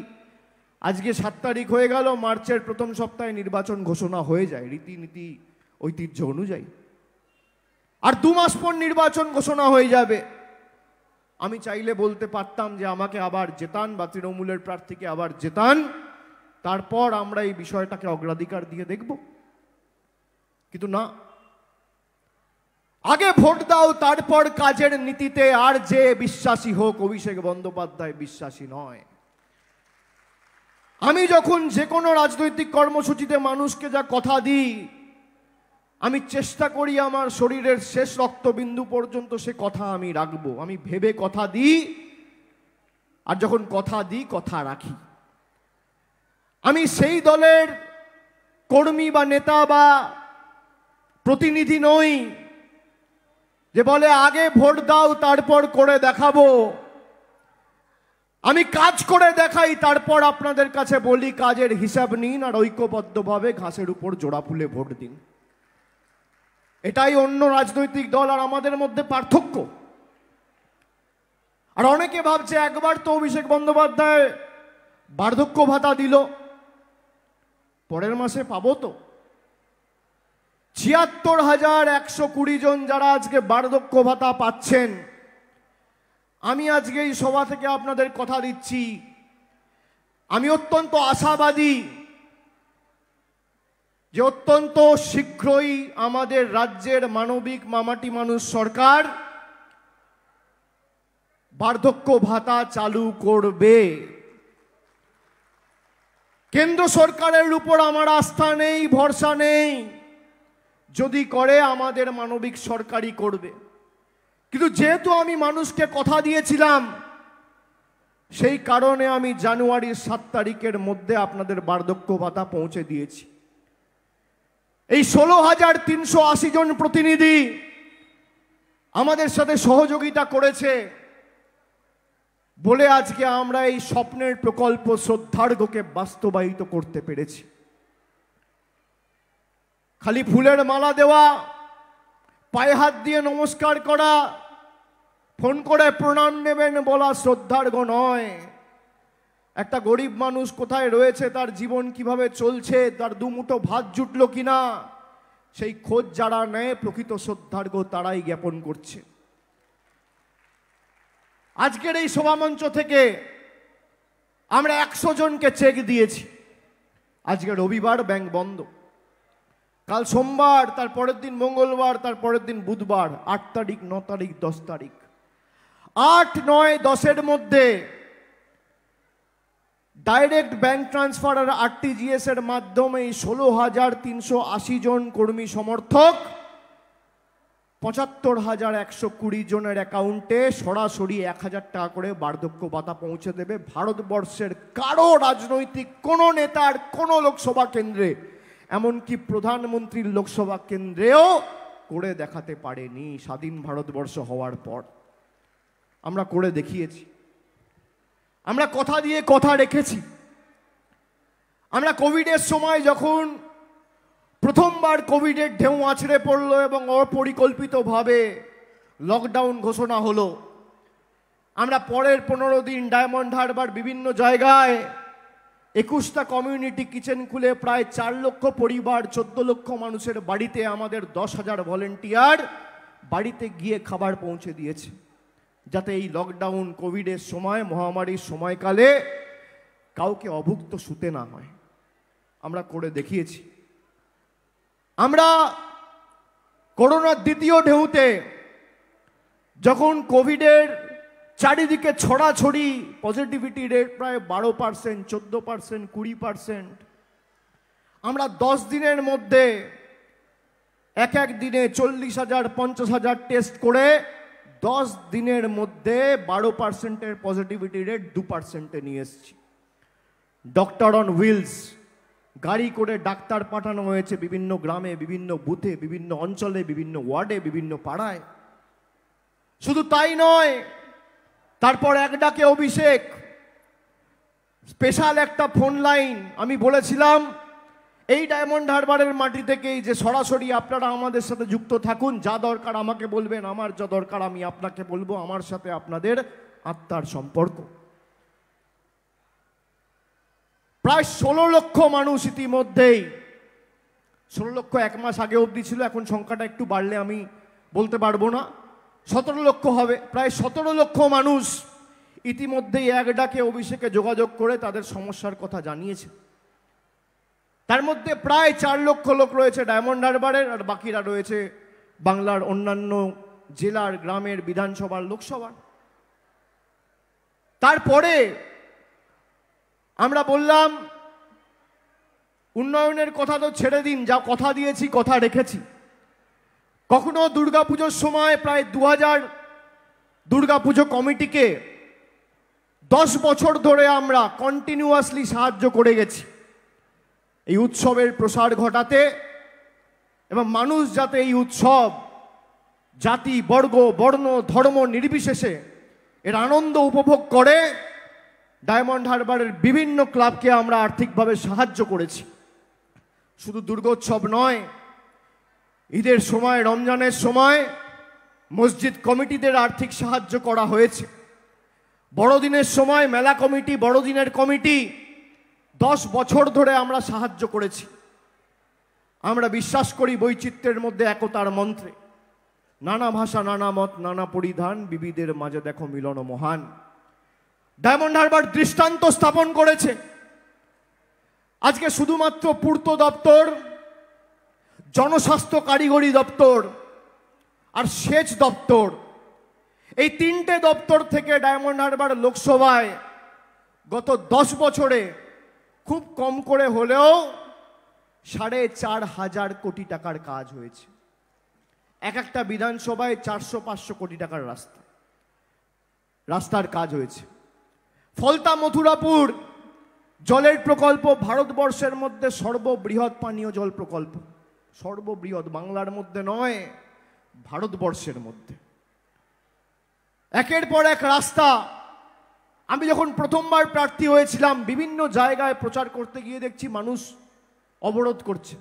আজকে সাত তারিখ হয়ে গেল মার্চের প্রথম সপ্তাহে নির্বাচন ঘোষণা হয়ে যায় রীতিনীতি ঐতিহ্য অনুযায়ী আর দু মাস পর নির্বাচন ঘোষণা হয়ে যাবে আমি চাইলে বলতে পারতাম যে আমাকে আবার জেতান বা তৃণমূলের প্রার্থীকে আবার জেতান তারপর আমরা এই বিষয়টাকে অগ্রাধিকার দিয়ে দেখব কিন্তু না আগে ভোট দাও তারপর কাজের নীতিতে আর যে বিশ্বাসী হোক অভিষেক বন্দ্যোপাধ্যায় বিশ্বাসী নয় আমি যখন যে কোনো রাজনৈতিক কর্মসূচিতে মানুষকে যা কথা দিই আমি চেষ্টা করি আমার শরীরের শেষ রক্তবিন্দু পর্যন্ত সে কথা আমি রাখবো আমি ভেবে কথা দিই আর যখন কথা দিই কথা রাখি আমি সেই দলের কর্মী বা নেতা বা প্রতিনিধি নই যে বলে আগে ভোট দাও তারপর করে দেখাবো আমি কাজ করে দেখাই তারপর আপনাদের কাছে বলি কাজের হিসাব নিন আর ঐক্যবদ্ধভাবে ঘাসের উপর জোড়া ফুলে ভোট দিন এটাই অন্য রাজনৈতিক দল আর আমাদের মধ্যে পার্থক্য আর অনেকে ভাবছে একবার তো অভিষেক বন্দ্যোপাধ্যায় বার্ধক্য ভাতা দিল পরের মাসে পাবো তো ছিয়াত্তর হাজার একশো কুড়ি জন যারা আজকে বার্ধক্য ভাতা পাচ্ছেন আমি আজকে এই সভা থেকে আপনাদের কথা দিচ্ছি আমি অত্যন্ত আশাবাদী যে অত্যন্ত শীঘ্রই আমাদের রাজ্যের মানবিক মামাটি মানুষ সরকার বার্ধক্য ভাতা চালু করবে কেন্দ্র সরকারের উপর আমার আস্থা নেই ভরসা নেই যদি করে আমাদের মানবিক সরকারই করবে কিন্তু যেহেতু আমি মানুষকে কথা দিয়েছিলাম সেই কারণে আমি জানুয়ারির সাত তারিখের মধ্যে আপনাদের বার্ধক্য ভাতা পৌঁছে দিয়েছি এই ষোলো হাজার তিনশো আশি জন প্রতিনিধি আমাদের সাথে সহযোগিতা করেছে বলে আজকে আমরা এই স্বপ্নের প্রকল্প শ্রদ্ধার্ঘকে বাস্তবায়িত করতে পেরেছি খালি ফুলের মালা দেওয়া পায়ে হাত দিয়ে নমস্কার করা ফোন করে প্রণাম নেবেন বলা শ্রদ্ধার্ঘ নয় একটা গরিব মানুষ কোথায় রয়েছে তার জীবন কিভাবে চলছে তার দুমুটো ভাত জুটলো কিনা সেই খোঁজ যারা নেয় প্রকৃত শ্রদ্ধার্ঘ তারাই জ্ঞাপন করছে আজকের এই সভামঞ্চ থেকে আমরা একশো জনকে চেক দিয়েছি আজকে রবিবার ব্যাংক বন্ধ কাল সোমবার তার পরের দিন মঙ্গলবার তার পরের দিন বুধবার আট তারিখ ন তারিখ দশ তারিখ আট নয় দশের মধ্যে ডাইরেক্ট ব্যাংক ট্রান্সফার আর আরটিজিএস এর মাধ্যমে ষোলো হাজার তিনশো আশি জন কর্মী সমর্থক পঁচাত্তর হাজার একশো কুড়ি জনের অ্যাকাউন্টে সরাসরি এক হাজার টাকা করে বার্ধক্য ভাতা পৌঁছে দেবে ভারতবর্ষের কারো রাজনৈতিক কোনো নেতার কোনো লোকসভা কেন্দ্রে এমনকি প্রধানমন্ত্রীর লোকসভা কেন্দ্রেও করে দেখাতে পারেনি স্বাধীন ভারতবর্ষ হওয়ার পর আমরা করে দেখিয়েছি আমরা কথা দিয়ে কথা রেখেছি আমরা কোভিডের সময় যখন প্রথমবার কোভিডের ঢেউ আছড়ে পড়লো এবং অপরিকল্পিতভাবে লকডাউন ঘোষণা হলো আমরা পরের পনেরো দিন ডায়মন্ড হারবার বিভিন্ন জায়গায় একুশটা কমিউনিটি কিচেন খুলে প্রায় চার লক্ষ পরিবার চোদ্দ লক্ষ মানুষের বাড়িতে আমাদের দশ হাজার ভলেন্টিয়ার বাড়িতে গিয়ে খাবার পৌঁছে দিয়েছে যাতে এই লকডাউন কোভিডের সময় মহামারীর সময়কালে কাউকে অভুক্ত শুতে না হয় আমরা করে দেখিয়েছি আমরা করোনার দ্বিতীয় ঢেউতে যখন কোভিডের চারিদিকে ছড়াছড়ি পজিটিভিটি রেট প্রায় বারো পার্সেন্ট চোদ্দো পার্সেন্ট কুড়ি পার্সেন্ট আমরা দশ দিনের মধ্যে এক এক দিনে চল্লিশ হাজার পঞ্চাশ হাজার টেস্ট করে দশ দিনের মধ্যে বারো পার্সেন্টের পজিটিভিটি রেট দু পার্সেন্টে নিয়ে এসছি ডক্টর অন হুইলস গাড়ি করে ডাক্তার পাঠানো হয়েছে বিভিন্ন গ্রামে বিভিন্ন বুথে বিভিন্ন অঞ্চলে বিভিন্ন ওয়ার্ডে বিভিন্ন পাড়ায় শুধু তাই নয় তারপর এক ডাকে অভিষেক স্পেশাল একটা ফোন লাইন আমি বলেছিলাম এই ডায়মন্ড হারবারের মাটি থেকেই যে সরাসরি আপনারা আমাদের সাথে যুক্ত থাকুন যা দরকার আমাকে বলবেন আমার যা দরকার আমি আপনাকে বলবো আমার সাথে আপনাদের আত্মার সম্পর্ক প্রায় ষোলো লক্ষ মানুষ ইতিমধ্যেই ষোলো লক্ষ এক মাস আগে অবধি ছিল এখন সংখ্যাটা একটু বাড়লে আমি বলতে পারবো না সতেরো লক্ষ হবে প্রায় সতেরো লক্ষ মানুষ ইতিমধ্যেই এক ডাকে অভিষেকে যোগাযোগ করে তাদের সমস্যার কথা জানিয়েছে তার মধ্যে প্রায় চার লক্ষ লোক রয়েছে ডায়মন্ড হারবারের আর বাকিরা রয়েছে বাংলার অন্যান্য জেলার গ্রামের বিধানসভার লোকসভার তারপরে আমরা বললাম উন্নয়নের কথা তো ছেড়ে দিন যা কথা দিয়েছি কথা রেখেছি কখনো দুর্গাপুজোর সময় প্রায় দু হাজার দুর্গাপুজো কমিটিকে দশ বছর ধরে আমরা কন্টিনিউয়াসলি সাহায্য করে গেছি এই উৎসবের প্রসার ঘটাতে এবং মানুষ যাতে এই উৎসব জাতি বর্গ বর্ণ ধর্ম নির্বিশেষে এর আনন্দ উপভোগ করে ডায়মন্ড হারবারের বিভিন্ন ক্লাবকে আমরা আর্থিকভাবে সাহায্য করেছি শুধু দুর্গোৎসব নয় ঈদের সময় রমজানের সময় মসজিদ কমিটিদের আর্থিক সাহায্য করা হয়েছে বড়দিনের সময় মেলা কমিটি বড়দিনের কমিটি দশ বছর ধরে আমরা সাহায্য করেছি আমরা বিশ্বাস করি বৈচিত্র্যের মধ্যে একতার মন্ত্রে নানা ভাষা নানা মত নানা পরিধান বিবিদের মাঝে দেখো মিলন মহান ডায়মন্ড হারবার দৃষ্টান্ত স্থাপন করেছে আজকে শুধুমাত্র পূর্ত দপ্তর জনস্বাস্থ্য কারিগরি দপ্তর আর সেচ দপ্তর এই তিনটে দপ্তর থেকে ডায়মন্ড হারবার লোকসভায় গত দশ বছরে খুব কম করে হলেও সাড়ে চার হাজার কোটি টাকার কাজ হয়েছে এক একটা বিধানসভায় চারশো পাঁচশো কোটি টাকার রাস্তা রাস্তার কাজ হয়েছে ফলতা মথুরাপুর জলের প্রকল্প ভারতবর্ষের মধ্যে সর্ববৃহৎ পানীয় জল প্রকল্প সর্ববৃহৎ বাংলার মধ্যে নয় ভারতবর্ষের মধ্যে একের পর এক রাস্তা আমি যখন প্রথমবার প্রার্থী হয়েছিলাম বিভিন্ন জায়গায় প্রচার করতে গিয়ে দেখছি মানুষ অবরোধ করছে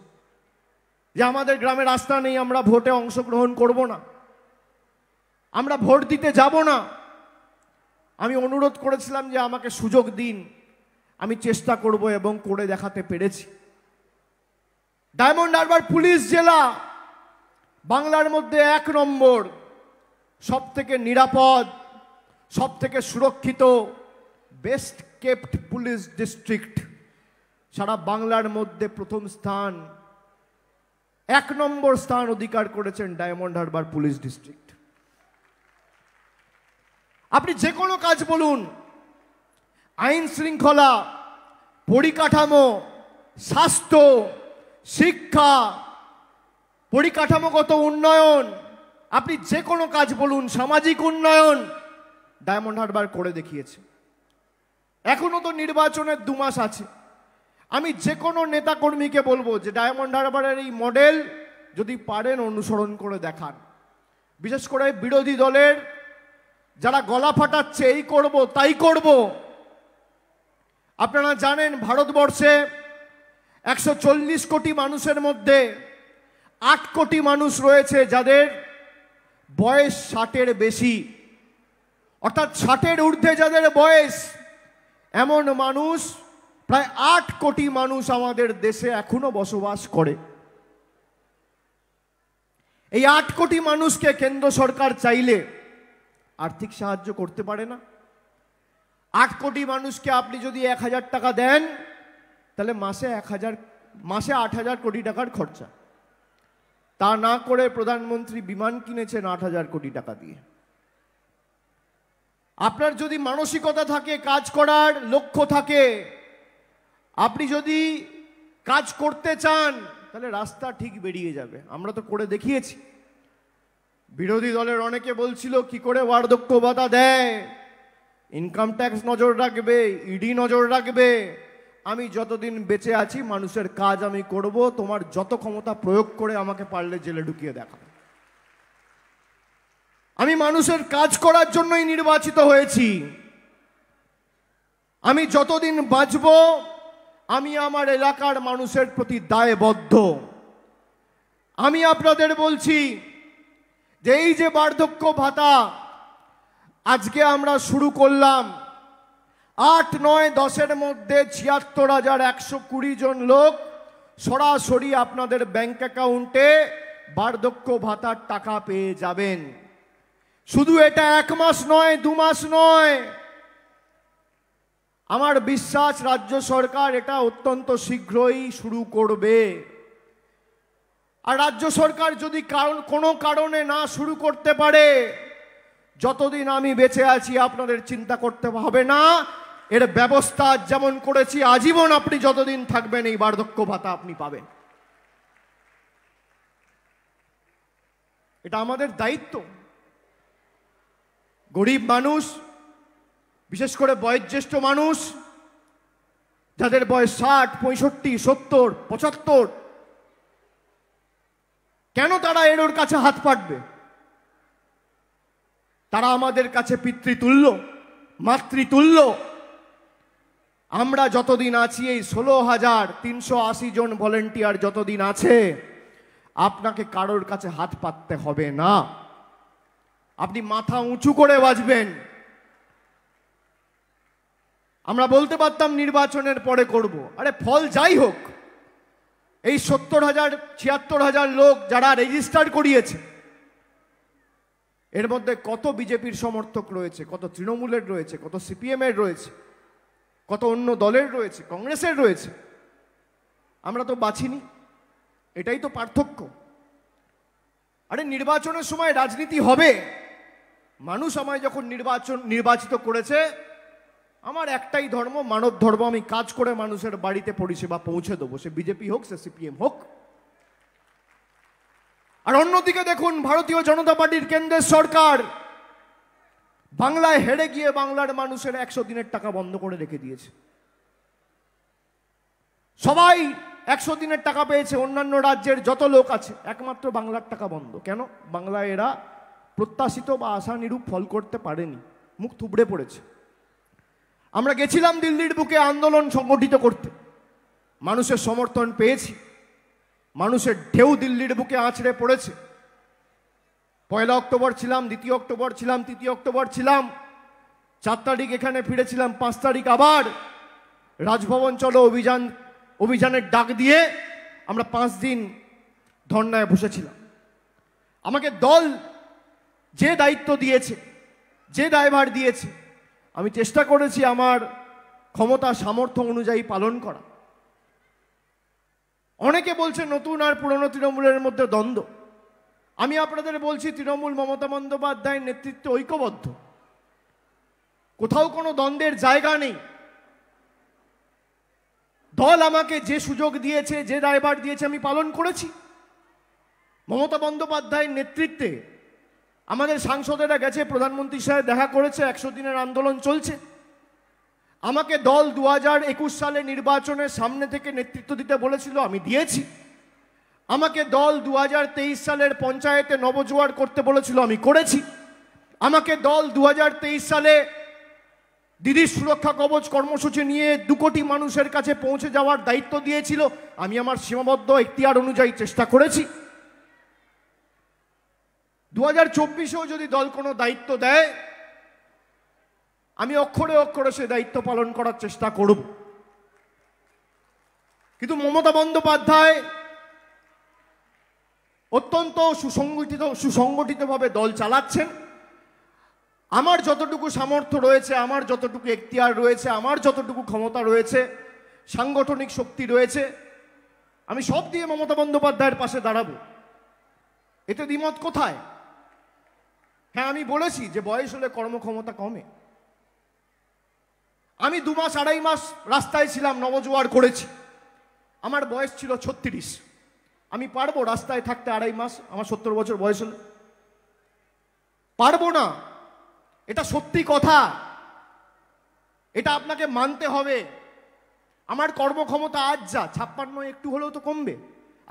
যে আমাদের গ্রামে রাস্তা নেই আমরা ভোটে অংশগ্রহণ করব না আমরা ভোট দিতে যাব না আমি অনুরোধ করেছিলাম যে আমাকে সুযোগ দিন আমি চেষ্টা করব এবং করে দেখাতে পেরেছি ডায়মন্ড হারবার পুলিশ জেলা বাংলার মধ্যে এক নম্বর সব থেকে নিরাপদ সব থেকে সুরক্ষিত বেস্ট কেপড পুলিশ ডিস্ট্রিক্ট সারা বাংলার মধ্যে প্রথম স্থান এক নম্বর স্থান অধিকার করেছেন ডায়মন্ড হারবার পুলিশ ডিস্ট্রিক্ট আপনি যে কোনো কাজ বলুন আইন শৃঙ্খলা পরিকাঠামো স্বাস্থ্য শিক্ষা পরিকাঠামোগত উন্নয়ন আপনি যে কোনো কাজ বলুন সামাজিক উন্নয়ন ডায়মন্ড হারবার করে দেখিয়েছে এখনও তো নির্বাচনের দু মাস আছে আমি যে কোনো নেতাকর্মীকে বলবো যে ডায়মন্ড হারবারের এই মডেল যদি পারেন অনুসরণ করে দেখান বিশেষ করে বিরোধী দলের যারা গলা ফাটাচ্ছে এই করব তাই করব আপনারা জানেন ভারতবর্ষে একশো কোটি মানুষের মধ্যে আট কোটি মানুষ রয়েছে যাদের বয়স ষাটের বেশি অর্থাৎ ষাটের ঊর্ধ্বে যাদের বয়স এমন মানুষ প্রায় আট কোটি মানুষ আমাদের দেশে এখনো বসবাস করে এই আট কোটি মানুষকে কেন্দ্র সরকার চাইলে আর্থিক সাহায্য করতে পারে না আট কোটি মানুষকে আপনি যদি এক হাজার টাকা দেন তাহলে মাসে এক হাজার মাসে আট হাজার কোটি টাকার খরচা তা না করে প্রধানমন্ত্রী বিমান কিনেছেন আট হাজার কোটি টাকা দিয়ে আপনার যদি মানসিকতা থাকে কাজ করার লক্ষ্য থাকে আপনি যদি কাজ করতে চান তাহলে রাস্তা ঠিক বেরিয়ে যাবে আমরা তো করে দেখিয়েছি বিরোধী দলের অনেকে বলছিল কি করে বার্ধক্য দেয় ইনকাম ট্যাক্স নজর রাখবে ইডি e নজর রাখবে আমি যতদিন বেঁচে আছি মানুষের কাজ আমি করব তোমার যত ক্ষমতা প্রয়োগ করে আমাকে পারলে জেলে ঢুকিয়ে দেখাবে আমি মানুষের কাজ করার জন্যই নির্বাচিত হয়েছি আমি যতদিন বাঁচব আমি আমার এলাকার মানুষের প্রতি দায়বদ্ধ আমি আপনাদের বলছি যে এই যে বার্ধক্য ভাতা আজকে আমরা শুরু করলাম আট নয় দশের মধ্যে ছিয়াত্তর হাজার একশো কুড়ি জন লোক সরাসরি আপনাদের ব্যাংক অ্যাকাউন্টে বার্ধক্য ভাতার টাকা পেয়ে যাবেন শুধু এটা এক মাস নয় দু মাস নয় আমার বিশ্বাস রাজ্য সরকার এটা অত্যন্ত শীঘ্রই শুরু করবে আর রাজ্য সরকার যদি কারণ কোনো কারণে না শুরু করতে পারে যতদিন আমি বেঁচে আছি আপনাদের চিন্তা করতে হবে না এর ব্যবস্থা যেমন করেছি আজীবন আপনি যতদিন থাকবেন এই বার্ধক্য ভাতা আপনি পাবেন এটা আমাদের দায়িত্ব গরিব মানুষ বিশেষ করে বয়োজ্যেষ্ঠ মানুষ যাদের বয়স ষাট পঁয়ষট্টি সত্তর পঁচাত্তর কেন তারা এর কাছে হাত পাটবে তারা আমাদের কাছে পিতৃতুল্য মাতৃতুল্য আমরা যতদিন আছি এই ষোলো হাজার তিনশো আশি জন ভলেন্টিয়ার যতদিন আছে আপনাকে কারোর কাছে হাত পাততে হবে না আপনি মাথা উঁচু করে বাঁচবেন আমরা বলতে পারতাম নির্বাচনের পরে করব। আরে ফল যাই হোক এই সত্তর হাজার ছিয়াত্তর হাজার লোক যারা রেজিস্টার করিয়েছে এর মধ্যে কত বিজেপির সমর্থক রয়েছে কত তৃণমূলের রয়েছে কত সিপিএমের রয়েছে কত অন্য দলের রয়েছে কংগ্রেসের রয়েছে আমরা তো বাছিনি এটাই তো পার্থক্য আরে নির্বাচনের সময় রাজনীতি হবে মানুষ আমায় যখন নির্বাচন নির্বাচিত করেছে আমার একটাই ধর্ম মানব ধর্ম আমি কাজ করে মানুষের বাড়িতে পরিষেবা পৌঁছে দেবো সে বিজেপি হোক সে সিপিএম হোক আর অন্যদিকে দেখুন ভারতীয় জনতা পার্টির কেন্দ্রের সরকার বাংলায় হেরে গিয়ে বাংলার মানুষের একশো দিনের টাকা বন্ধ করে রেখে দিয়েছে সবাই একশো দিনের টাকা পেয়েছে অন্যান্য রাজ্যের যত লোক আছে একমাত্র বাংলার টাকা বন্ধ কেন বাংলায় এরা প্রত্যাশিত বা আশানিরূপ ফল করতে পারেনি মুখ থুবড়ে পড়েছে আমরা গেছিলাম দিল্লির বুকে আন্দোলন সংগঠিত করতে মানুষের সমর্থন পেয়েছি মানুষের ঢেউ দিল্লির বুকে আঁচড়ে পড়েছে পয়লা অক্টোবর ছিলাম দ্বিতীয় অক্টোবর ছিলাম তৃতীয় অক্টোবর ছিলাম চার তারিখ এখানে ফিরেছিলাম পাঁচ তারিখ আবার রাজভবন চলো অভিযান অভিযানের ডাক দিয়ে আমরা পাঁচ দিন ধর্নায় বসেছিলাম আমাকে দল যে দায়িত্ব দিয়েছে যে দায়ভার দিয়েছে আমি চেষ্টা করেছি আমার ক্ষমতা সামর্থ্য অনুযায়ী পালন করা অনেকে বলছে নতুন আর পুরনো তৃণমূলের মধ্যে দ্বন্দ্ব আমি আপনাদের বলছি তৃণমূল মমতা বন্দ্যোপাধ্যায়ের নেতৃত্বে ঐক্যবদ্ধ কোথাও কোনো দ্বন্দ্বের জায়গা নেই দল আমাকে যে সুযোগ দিয়েছে যে দায়ভার দিয়েছে আমি পালন করেছি মমতা বন্দ্যোপাধ্যায়ের নেতৃত্বে আমাদের সাংসদেরা গেছে প্রধানমন্ত্রী সাহেব দেখা করেছে একশো দিনের আন্দোলন চলছে আমাকে দল দু সালে নির্বাচনের সামনে থেকে নেতৃত্ব দিতে বলেছিল আমি দিয়েছি আমাকে দল দু সালের পঞ্চায়েতে নবজোয়ার করতে বলেছিল আমি করেছি আমাকে দল দু সালে দিদির সুরক্ষা কবচ কর্মসূচি নিয়ে দু কোটি মানুষের কাছে পৌঁছে যাওয়ার দায়িত্ব দিয়েছিল আমি আমার সীমাবদ্ধ এখতিয়ার অনুযায়ী চেষ্টা করেছি দু হাজার চব্বিশেও যদি দল কোনো দায়িত্ব দেয় আমি অক্ষরে অক্ষরে সে দায়িত্ব পালন করার চেষ্টা করব কিন্তু মমতা বন্দ্যোপাধ্যায় অত্যন্ত সুসংগঠিত সুসংগঠিতভাবে দল চালাচ্ছেন আমার যতটুকু সামর্থ্য রয়েছে আমার যতটুকু এখতিয়ার রয়েছে আমার যতটুকু ক্ষমতা রয়েছে সাংগঠনিক শক্তি রয়েছে আমি সব দিয়ে মমতা বন্দ্যোপাধ্যায়ের পাশে দাঁড়াবো এতে দ্বিমত কোথায় হ্যাঁ আমি বলেছি যে বয়স হলে কর্মক্ষমতা কমে আমি দু মাস আড়াই মাস রাস্তায় ছিলাম নবজোয়ার করেছি আমার বয়স ছিল ছত্রিশ আমি পারবো রাস্তায় থাকতে আড়াই মাস আমার সত্তর বছর বয়স হল পারবো না এটা সত্যি কথা এটা আপনাকে মানতে হবে আমার কর্মক্ষমতা আজ যা ছাপ্পান্ন একটু হলেও তো কমবে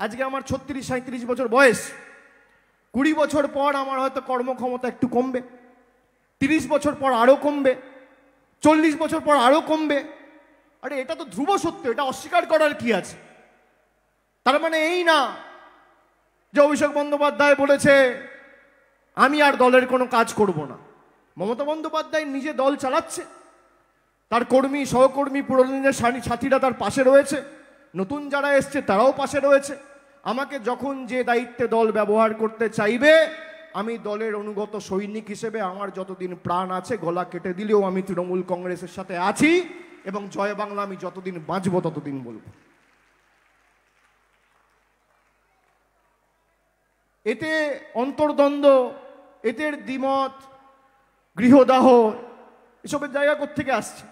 আজকে আমার ছত্রিশ সাঁত্রিশ বছর বয়স কুড়ি বছর পর আমার হয়তো কর্মক্ষমতা একটু কমবে তিরিশ বছর পর আরও কমবে চল্লিশ বছর পর আরও কমবে আরে এটা তো ধ্রুব সত্য এটা অস্বীকার করার কি আছে তার মানে এই না যে অভিষেক বন্দ্যোপাধ্যায় বলেছে আমি আর দলের কোনো কাজ করব না মমতা বন্দ্যোপাধ্যায় নিজে দল চালাচ্ছে তার কর্মী সহকর্মী পুরোদিনের সাথীরা তার পাশে রয়েছে নতুন যারা এসছে তারাও পাশে রয়েছে আমাকে যখন যে দায়িত্বে দল ব্যবহার করতে চাইবে আমি দলের অনুগত সৈনিক হিসেবে আমার যতদিন প্রাণ আছে গলা কেটে দিলেও আমি তৃণমূল কংগ্রেসের সাথে আছি এবং জয় বাংলা আমি যতদিন বাঁচব ততদিন বলবো এতে অন্তর্দ্বন্দ্ব এদের দ্বিমত গৃহদাহ এসবের জায়গা থেকে আসছে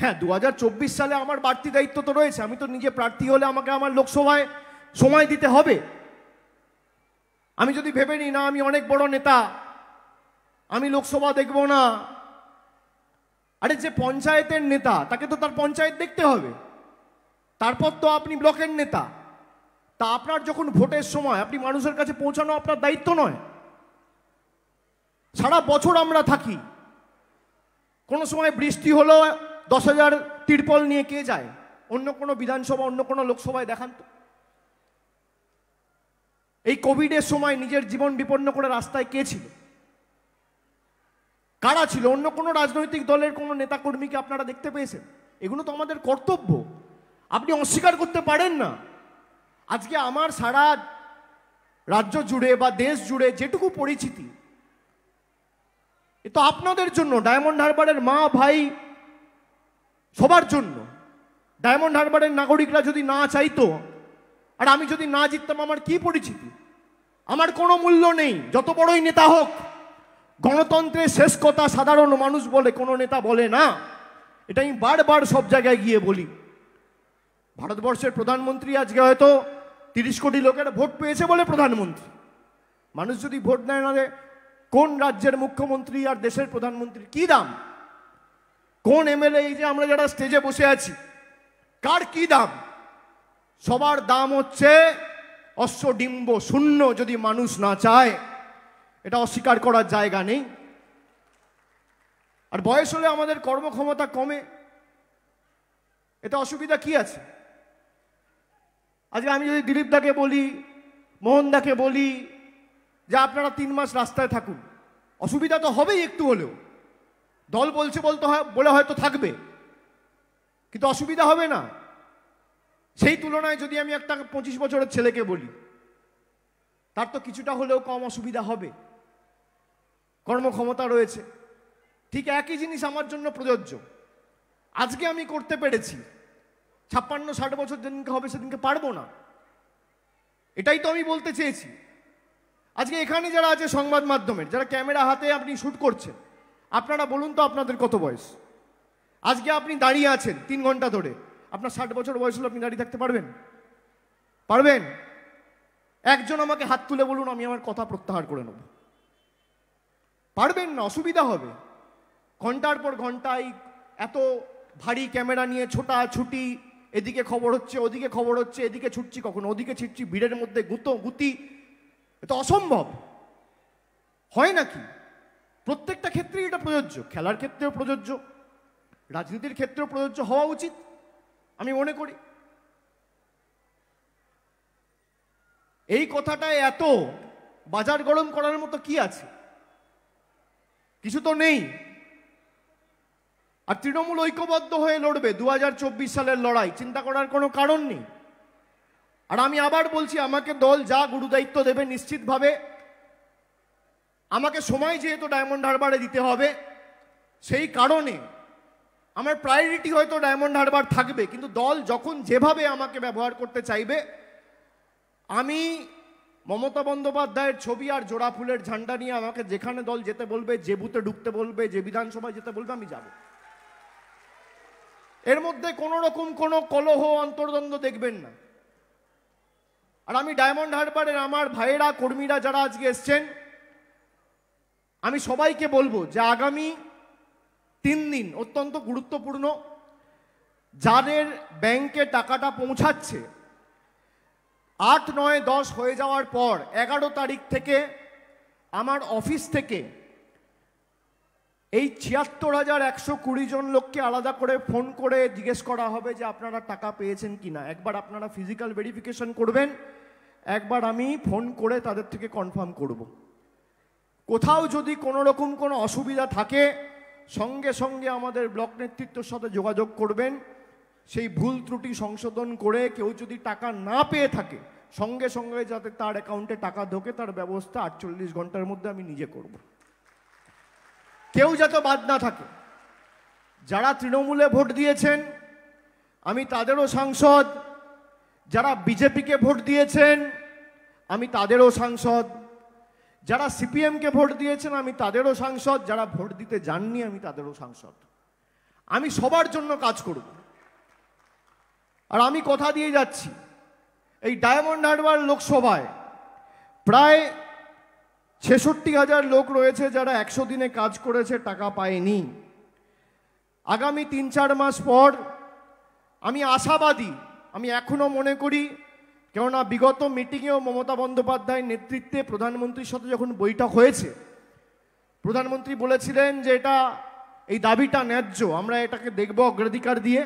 হ্যাঁ দু সালে আমার বাড়তি দায়িত্ব তো রয়েছে আমি তো নিজে প্রার্থী হলে আমাকে আমার লোকসভায় সময় দিতে হবে আমি যদি ভেবে নিই না আমি অনেক বড় নেতা আমি লোকসভা দেখব না আরে যে পঞ্চায়েতের নেতা তাকে তো তার পঞ্চায়েত দেখতে হবে তারপর তো আপনি ব্লকের নেতা তা আপনার যখন ভোটের সময় আপনি মানুষের কাছে পৌঁছানো আপনার দায়িত্ব নয় সারা বছর আমরা থাকি কোনো সময় বৃষ্টি হলো দশ হাজার তিরপল নিয়ে কে যায় অন্য কোনো বিধানসভা অন্য কোনো লোকসভায় দেখান তো এই কোভিডের সময় নিজের জীবন বিপন্ন করে রাস্তায় কে ছিল কারা ছিল অন্য কোনো রাজনৈতিক দলের কোনো নেতাকর্মীকে আপনারা দেখতে পেয়েছেন এগুলো তো আমাদের কর্তব্য আপনি অস্বীকার করতে পারেন না আজকে আমার সারা রাজ্য জুড়ে বা দেশ জুড়ে যেটুকু পরিচিতি এ তো আপনাদের জন্য ডায়মন্ড হারবারের মা ভাই সবার জন্য ডায়মন্ড হারবারের নাগরিকরা যদি না চাইতো আর আমি যদি না জিততাম আমার কি পরিচিতি আমার কোনো মূল্য নেই যত বড়ই নেতা হোক গণতন্ত্রের শেষ কথা সাধারণ মানুষ বলে কোনো নেতা বলে না এটা আমি বারবার সব জায়গায় গিয়ে বলি ভারতবর্ষের প্রধানমন্ত্রী আজকে হয়তো তিরিশ কোটি লোকের ভোট পেয়েছে বলে প্রধানমন্ত্রী মানুষ যদি ভোট নেয় না কোন রাজ্যের মুখ্যমন্ত্রী আর দেশের প্রধানমন্ত্রী কি দাম কোন এমএলএ এই যে আমরা যারা স্টেজে বসে আছি কার কি দাম সবার দাম হচ্ছে অশ্বডিম্ব শূন্য যদি মানুষ না চায় এটা অস্বীকার করার জায়গা নেই আর বয়স হলে আমাদের কর্মক্ষমতা কমে এটা অসুবিধা কি আছে আজকে আমি যদি দিলীপদাকে বলি মোহনদাকে বলি যে আপনারা তিন মাস রাস্তায় থাকুন অসুবিধা তো হবেই একটু হলেও দল বলছে বলতে হয় বলে হয়তো থাকবে কিন্তু অসুবিধা হবে না সেই তুলনায় যদি আমি একটা পঁচিশ বছরের ছেলেকে বলি তার তো কিছুটা হলেও কম অসুবিধা হবে কর্মক্ষমতা রয়েছে ঠিক একই জিনিস আমার জন্য প্রযোজ্য আজকে আমি করতে পেরেছি ছাপ্পান্ন ষাট বছর যেদিনকে হবে সেদিনকে পারবো না এটাই তো আমি বলতে চেয়েছি আজকে এখানে যারা আছে সংবাদ মাধ্যমের যারা ক্যামেরা হাতে আপনি শ্যুট করছেন আপনারা বলুন তো আপনাদের কত বয়স আজকে আপনি দাঁড়িয়ে আছেন তিন ঘন্টা ধরে আপনার ষাট বছর বয়স হলে আপনি দাঁড়িয়ে থাকতে পারবেন পারবেন একজন আমাকে হাত তুলে বলুন আমি আমার কথা প্রত্যাহার করে নেব পারবেন না অসুবিধা হবে ঘন্টার পর ঘন্টায় এত ভারী ক্যামেরা নিয়ে ছোটা ছুটি এদিকে খবর হচ্ছে ওদিকে খবর হচ্ছে এদিকে ছুটছি কখনো ওদিকে ছুটছি ভিড়ের মধ্যে গুঁতো গুতি এটা অসম্ভব হয় নাকি প্রত্যেকটা ক্ষেত্রেই এটা প্রযোজ্য খেলার ক্ষেত্রেও প্রযোজ্য রাজনীতির ক্ষেত্রেও প্রযোজ্য হওয়া উচিত আমি মনে করি এই কথাটায় এত বাজার গরম করার মতো কি আছে কিছু তো নেই আর তৃণমূল ঐক্যবদ্ধ হয়ে লড়বে দু সালের লড়াই চিন্তা করার কোনো কারণ নেই আর আমি আবার বলছি আমাকে দল যা গুরুদায়িত্ব দেবে নিশ্চিতভাবে আমাকে সময় যেহেতু ডায়মন্ড হারবারে দিতে হবে সেই কারণে আমার প্রায়োরিটি হয়তো ডায়মন্ড হারবার থাকবে কিন্তু দল যখন যেভাবে আমাকে ব্যবহার করতে চাইবে আমি মমতা বন্দ্যোপাধ্যায়ের ছবি আর জোড়া ফুলের ঝান্ডা নিয়ে আমাকে যেখানে দল যেতে বলবে যে বুথে ঢুকতে বলবে যে বিধানসভায় যেতে বলবে আমি যাবো এর মধ্যে কোনো রকম কোনো কলহ অন্তর্দ্বন্দ্ব দেখবেন না আর আমি ডায়মন্ড হারবারের আমার ভাইয়েরা কর্মীরা যারা আজকে এসছেন আমি সবাইকে বলবো যে আগামী তিন দিন অত্যন্ত গুরুত্বপূর্ণ যাদের ব্যাংকে টাকাটা পৌঁছাচ্ছে আট নয় দশ হয়ে যাওয়ার পর এগারো তারিখ থেকে আমার অফিস থেকে এই ছিয়াত্তর হাজার একশো কুড়ি জন লোককে আলাদা করে ফোন করে জিজ্ঞেস করা হবে যে আপনারা টাকা পেয়েছেন কি না একবার আপনারা ফিজিক্যাল ভেরিফিকেশন করবেন একবার আমি ফোন করে তাদের থেকে কনফার্ম করব। কোথাও যদি কোনো রকম কোনো অসুবিধা থাকে সঙ্গে সঙ্গে আমাদের ব্লক নেতৃত্বর সাথে যোগাযোগ করবেন সেই ভুল ত্রুটি সংশোধন করে কেউ যদি টাকা না পেয়ে থাকে সঙ্গে সঙ্গে যাতে তার অ্যাকাউন্টে টাকা ঢোকে তার ব্যবস্থা আটচল্লিশ ঘন্টার মধ্যে আমি নিজে করবো কেউ যাতে বাদ না থাকে যারা তৃণমূলে ভোট দিয়েছেন আমি তাদেরও সাংসদ যারা বিজেপিকে ভোট দিয়েছেন আমি তাদেরও সাংসদ যারা সিপিএমকে ভোট দিয়েছেন আমি তাদেরও সাংসদ যারা ভোট দিতে যাননি আমি তাদেরও সাংসদ আমি সবার জন্য কাজ করব আর আমি কথা দিয়ে যাচ্ছি এই ডায়মন্ড হারবার লোকসভায় প্রায় ছেষট্টি হাজার লোক রয়েছে যারা একশো দিনে কাজ করেছে টাকা পায়নি আগামী তিন চার মাস পর আমি আশাবাদী আমি এখনও মনে করি কেননা বিগত মিটিংয়েও মমতা বন্দ্যোপাধ্যায়ের নেতৃত্বে প্রধানমন্ত্রীর সাথে যখন বৈঠক হয়েছে প্রধানমন্ত্রী বলেছিলেন যে এটা এই দাবিটা ন্যায্য আমরা এটাকে দেখব অগ্রাধিকার দিয়ে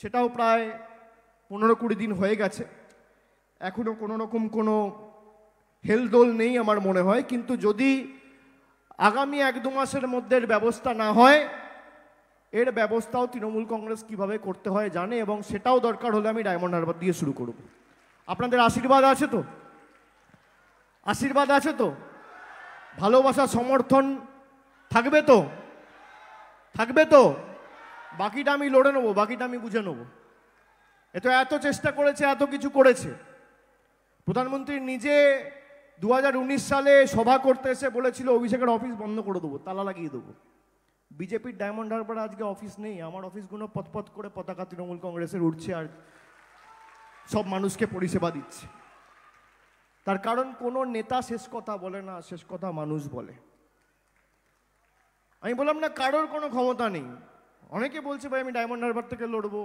সেটাও প্রায় পনেরো কুড়ি দিন হয়ে গেছে এখনও কোনো রকম কোনো হেলদোল নেই আমার মনে হয় কিন্তু যদি আগামী এক দু মাসের মধ্যে ব্যবস্থা না হয় এর ব্যবস্থাও তৃণমূল কংগ্রেস কিভাবে করতে হয় জানে এবং সেটাও দরকার হলে আমি ডায়মন্ড হারবার দিয়ে শুরু করব আপনাদের আশীর্বাদ আছে তো আশীর্বাদ আছে তো ভালোবাসা সমর্থন থাকবে তো থাকবে তো বাকিটা আমি লড়ে নেবো বাকিটা আমি বুঝে নেবো এ তো এত চেষ্টা করেছে এত কিছু করেছে প্রধানমন্ত্রী নিজে দু সালে সভা করতে এসে বলেছিল অভিষেকের অফিস বন্ধ করে দেবো তালা লাগিয়ে দেবো বিজেপির ডায়মন্ড হারবার আজকে অফিস নেই আমার অফিসগুলো পথপথ করে পতাকা তৃণমূল কংগ্রেসের উঠছে আর সব মানুষকে পরিষেবা দিচ্ছে তার কারণ কোনো নেতা শেষ কথা বলে না শেষ কথা মানুষ বলে আমি বললাম না কারোর কোনো ক্ষমতা নেই অনেকে বলছে ভাই আমি ডায়মন্ড হারবার থেকে লড়বো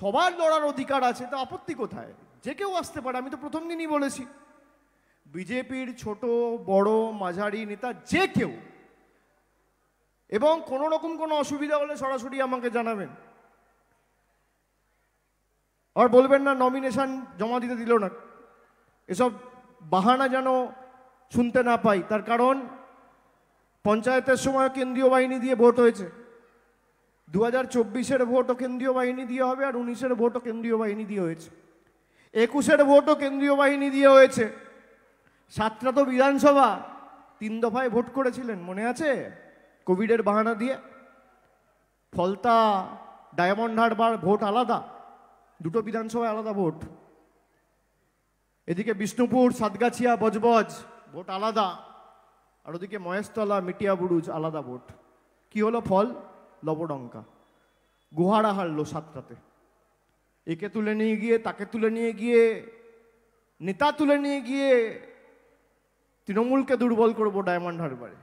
সবার লড়ার অধিকার আছে তা আপত্তি কোথায় যে কেউ আসতে পারে আমি তো প্রথম দিনই বলেছি বিজেপির ছোট বড় মাঝারি নেতা যে কেউ এবং কোনো রকম কোনো অসুবিধা হলে সরাসরি আমাকে জানাবেন আর বলবেন না নমিনেশন জমা দিতে দিল না এসব বাহানা যেন শুনতে না পাই তার কারণ পঞ্চায়েতের সময় কেন্দ্রীয় বাহিনী দিয়ে ভোট হয়েছে দু হাজার চব্বিশের ভোটও কেন্দ্রীয় বাহিনী দিয়ে হবে আর উনিশের ভোটও কেন্দ্রীয় বাহিনী দিয়ে হয়েছে একুশের ভোটও কেন্দ্রীয় বাহিনী দিয়ে হয়েছে সাতটা তো বিধানসভা তিন দফায় ভোট করেছিলেন মনে আছে কোভিডের বাহানা দিয়ে ফলতা ডায়মন্ড হারবার ভোট আলাদা দুটো বিধানসভায় আলাদা ভোট এদিকে বিষ্ণুপুর সাতগাছিয়া বজবজ ভোট আলাদা আর ওদিকে মহেশতলা মিটিয়াবুরুজ আলাদা ভোট কি হলো ফল লবডঙ্কা গুহারা হারলো সাতটাতে একে তুলে নিয়ে গিয়ে তাকে তুলে নিয়ে গিয়ে নেতা তুলে নিয়ে গিয়ে তৃণমূলকে দুর্বল করবো ডায়মন্ড হারবারে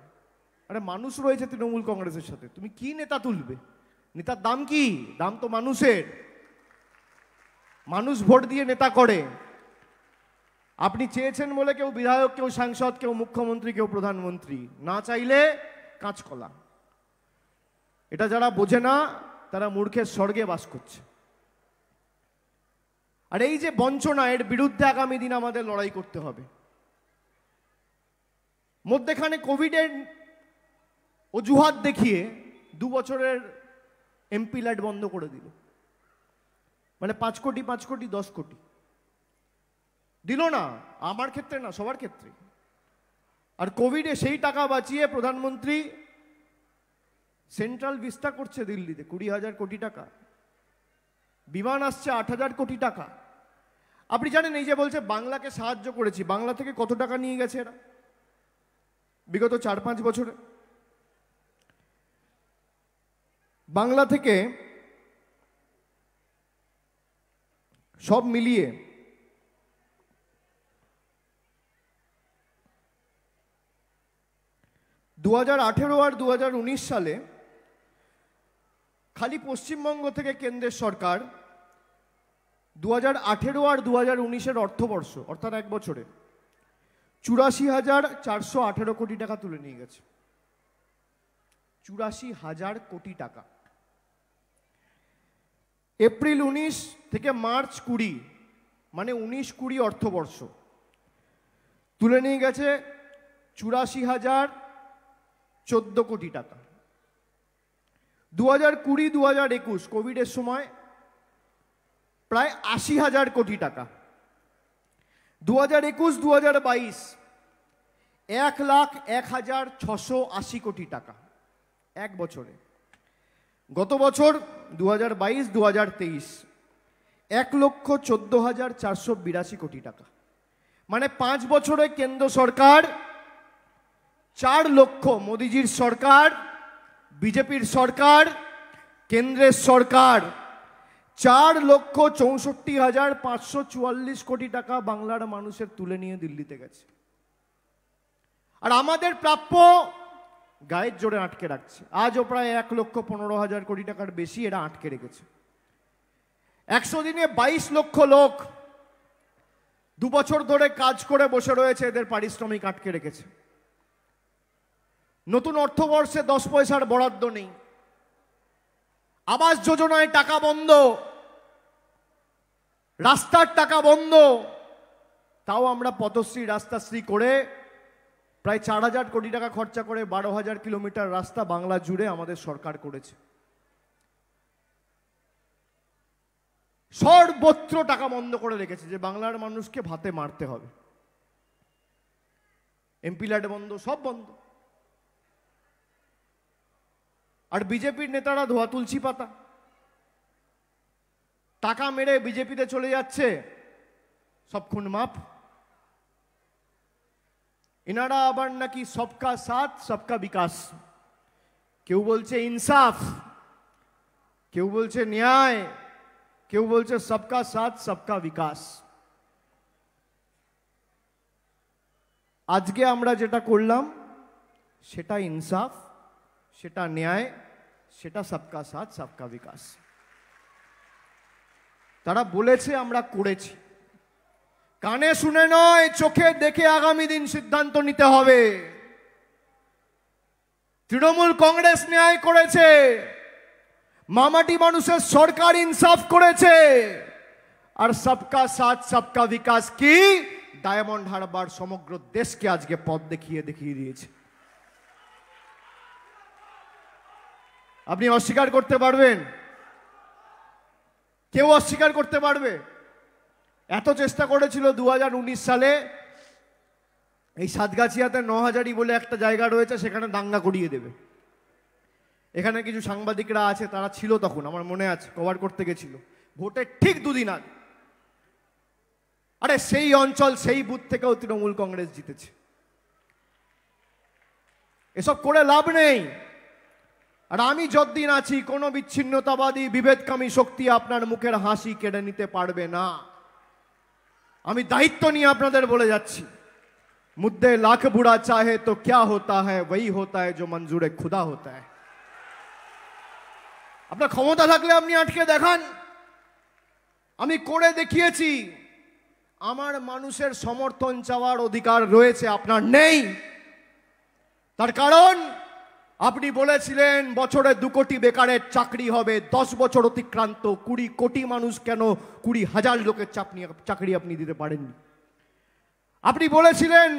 আরে মানুষ রয়েছে তৃণমূল কংগ্রেসের সাথে তুমি কি নেতা তুলবে নেতার দাম কি দাম তো মানুষের মানুষ ভোট দিয়ে নেতা করে আপনি চেয়েছেন বলে কেউ বিধায়ক কেউ সাংসদ কেউ মুখ্যমন্ত্রী কেউ প্রধানমন্ত্রী না চাইলে কাঁচকলা এটা যারা বোঝে না তারা মূর্খের স্বর্গে বাস করছে আর এই যে বঞ্চনা এর বিরুদ্ধে আগামী দিন আমাদের লড়াই করতে হবে মধ্যেখানে কোভিডের অজুহাত দেখিয়ে দু বছরের এমপি ল্যাড বন্ধ করে দিল মানে পাঁচ কোটি পাঁচ কোটি দশ কোটি দিল না আমার ক্ষেত্রে না সবার ক্ষেত্রে আর কোভিডে সেই টাকা বাঁচিয়ে প্রধানমন্ত্রী সেন্ট্রাল বিস্তা করছে দিল্লিতে কুড়ি হাজার কোটি টাকা বিমান আসছে আট হাজার কোটি টাকা আপনি জানেন এই যে বলছে বাংলাকে সাহায্য করেছি বাংলা থেকে কত টাকা নিয়ে গেছে এরা বিগত চার পাঁচ বছরে বাংলা থেকে সব মিলিয়ে দু হাজার আর দু সালে খালি পশ্চিমবঙ্গ থেকে কেন্দ্রের সরকার দু হাজার আর দু হাজার অর্থবর্ষ অর্থাৎ এক বছরে চুরাশি হাজার চারশো আঠেরো কোটি টাকা তুলে নিয়ে গেছে চুরাশি হাজার কোটি টাকা এপ্রিল উনিশ থেকে মার্চ কুড়ি মানে উনিশ কুড়ি অর্থবর্ষ তুলে নিয়ে গেছে চুরাশি হাজার চোদ্দো কোটি টাকা দু হাজার কুড়ি দু হাজার একুশ কোভিডের সময় প্রায় আশি হাজার কোটি টাকা দু হাজার একুশ দু হাজার বাইশ এক লাখ এক হাজার ছশো আশি কোটি টাকা এক বছরে গত বছর দু হাজার বাইশ দু হাজার তেইশ এক লক্ষ চোদ্দ হাজার চারশো বিরাশি কোটি টাকা মানে পাঁচ বছরে কেন্দ্র সরকার চার লক্ষ মোদিজির সরকার বিজেপির সরকার কেন্দ্রের সরকার চার লক্ষ চৌষট্টি হাজার পাঁচশো চুয়াল্লিশ কোটি টাকা বাংলার মানুষের তুলে নিয়ে দিল্লিতে গেছে আর আমাদের প্রাপ্য গায়ের জোরে আটকে রাখছে আজও প্রায় এক লক্ষ পনেরো হাজার কোটি টাকার বেশি এরা আটকে রেখেছে একশো দিনে বাইশ লক্ষ লোক দু বছর ধরে কাজ করে বসে রয়েছে এদের পারিশ্রমিক আটকে রেখেছে নতুন অর্থবর্ষে দশ পয়সার বরাদ্দ নেই আবাস যোজনায় টাকা বন্ধ রাস্তার টাকা বন্ধ তাও আমরা পথশ্রী রাস্তাশ্রী করে প্রায় চার হাজার কোটি টাকা খরচা করে বারো হাজার কিলোমিটার রাস্তা বাংলা জুড়ে আমাদের সরকার করেছে সর্বত্র টাকা বন্ধ করে রেখেছে যে বাংলার মানুষকে ভাতে মারতে হবে এমপি ল্যাড বন্ধ সব বন্ধ আর বিজেপি নেতাড়া ধোয়া তুলসী পাতা টাকা মেরে বিজেপিতে চলে যাচ্ছে সব খুন মাপ ইনাড়া বান নাকি सबका साथ सबका विकास কেউ বলছে انصاف কেউ বলছে ন্যায় কেউ বলছে सबका साथ सबका विकास আজকে আমরা যেটা করলাম সেটা انصاف সেটা ন্যায় সেটা সবকা সাথ সবকা বিকাশ তারা বলেছে আমরা করেছি কানে শুনে নয় চোখে দেখে আগামী দিন সিদ্ধান্ত নিতে হবে তৃণমূল কংগ্রেস ন্যায় করেছে মামাটি মানুষের সরকার ইনসাফ করেছে আর সবকা সাথ সবকা বিকাশ কি ডায়মন্ড হারবার সমগ্র দেশকে আজকে পথ দেখিয়ে দেখিয়ে দিয়েছে আপনি অস্বীকার করতে পারবেন কেউ অস্বীকার করতে পারবে এত চেষ্টা করেছিল দু সালে এই সাতগাছিয়াতে ন হাজারি বলে একটা জায়গা রয়েছে সেখানে দাঙ্গা করিয়ে দেবে এখানে কিছু সাংবাদিকরা আছে তারা ছিল তখন আমার মনে আছে কভার করতে গেছিল ভোটের ঠিক দুদিন আগে আরে সেই অঞ্চল সেই বুথ থেকেও তৃণমূল কংগ্রেস জিতেছে এসব করে লাভ নেই আর আমি যতদিন আছি কোনো বিচ্ছিন্নতাবাদী বিভেদকামী শক্তি আপনার মুখের হাসি কেড়ে নিতে পারবে না আমি দায়িত্ব নিয়ে আপনাদের বলে যাচ্ছি মুদ্দে লাখ বুড়া চাহে তো ক্যা হতা হ্যাঁ ওই হতা হ্যাঁ যে মঞ্জুরে খুদা হতা আপনার ক্ষমতা থাকলে আপনি আটকে দেখান আমি করে দেখিয়েছি আমার মানুষের সমর্থন চাওয়ার অধিকার রয়েছে আপনার নেই তার কারণ আপনি বলেছিলেন বছরে দু কোটি বেকারের চাকরি হবে দশ বছর অতিক্রান্ত কুড়ি কোটি মানুষ কেন কুড়ি হাজার লোকের চাপনি চাকরি আপনি দিতে পারেননি আপনি বলেছিলেন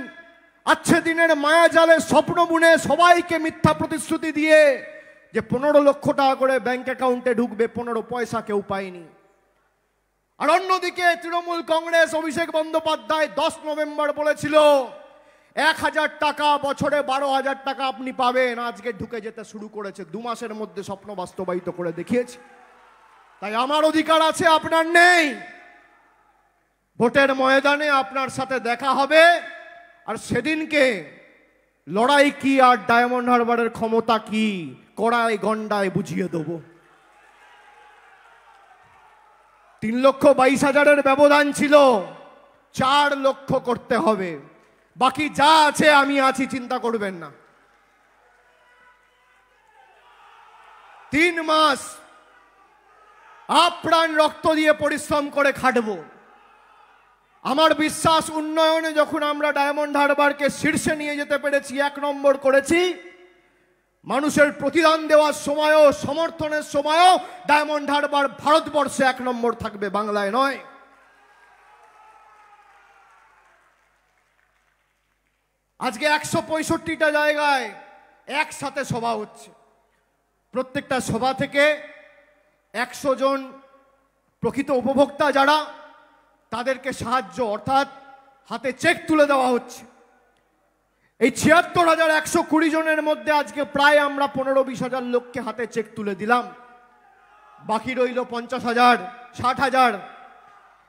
আচ্ছে দিনের মায়া জালে স্বপ্ন বুনে সবাইকে মিথ্যা প্রতিশ্রুতি দিয়ে যে পনেরো লক্ষ টাকা করে ব্যাংক অ্যাকাউন্টে ঢুকবে পনেরো পয়সা কেউ পায়নি আর অন্যদিকে তৃণমূল কংগ্রেস অভিষেক বন্দ্যোপাধ্যায় দশ নভেম্বর বলেছিল এক হাজার টাকা বছরে বারো হাজার টাকা আপনি পাবেন আজকে ঢুকে যেতে শুরু করেছে দু মাসের মধ্যে স্বপ্ন বাস্তবায়িত করে দেখিয়েছে তাই আমার অধিকার আছে আপনার নেই ভোটের ময়দানে আপনার সাথে দেখা হবে আর সেদিনকে লড়াই কি আর ডায়মন্ড হারবারের ক্ষমতা কি কড়ায় গন্ডায় বুঝিয়ে দেব তিন লক্ষ বাইশ হাজারের ব্যবধান ছিল চার লক্ষ করতে হবে বাকি যা আছে আমি আছি চিন্তা করবেন না তিন মাস আপ্রাণ রক্ত দিয়ে পরিশ্রম করে খাটব আমার বিশ্বাস উন্নয়নে যখন আমরা ডায়মন্ড হারবারকে শীর্ষে নিয়ে যেতে পেরেছি এক নম্বর করেছি মানুষের প্রতিদান দেওয়ার সময়ও সমর্থনের সময়ও ডায়মন্ড হারবার ভারতবর্ষে এক নম্বর থাকবে বাংলায় নয় আজকে একশো পঁয়ষট্টিটা জায়গায় একসাথে সভা হচ্ছে প্রত্যেকটা সভা থেকে একশো জন প্রকৃত উপভোক্তা যারা তাদেরকে সাহায্য অর্থাৎ হাতে চেক তুলে দেওয়া হচ্ছে এই ছিয়াত্তর হাজার একশো কুড়ি জনের মধ্যে আজকে প্রায় আমরা পনেরো বিশ হাজার লোককে হাতে চেক তুলে দিলাম বাকি রইল পঞ্চাশ হাজার ষাট হাজার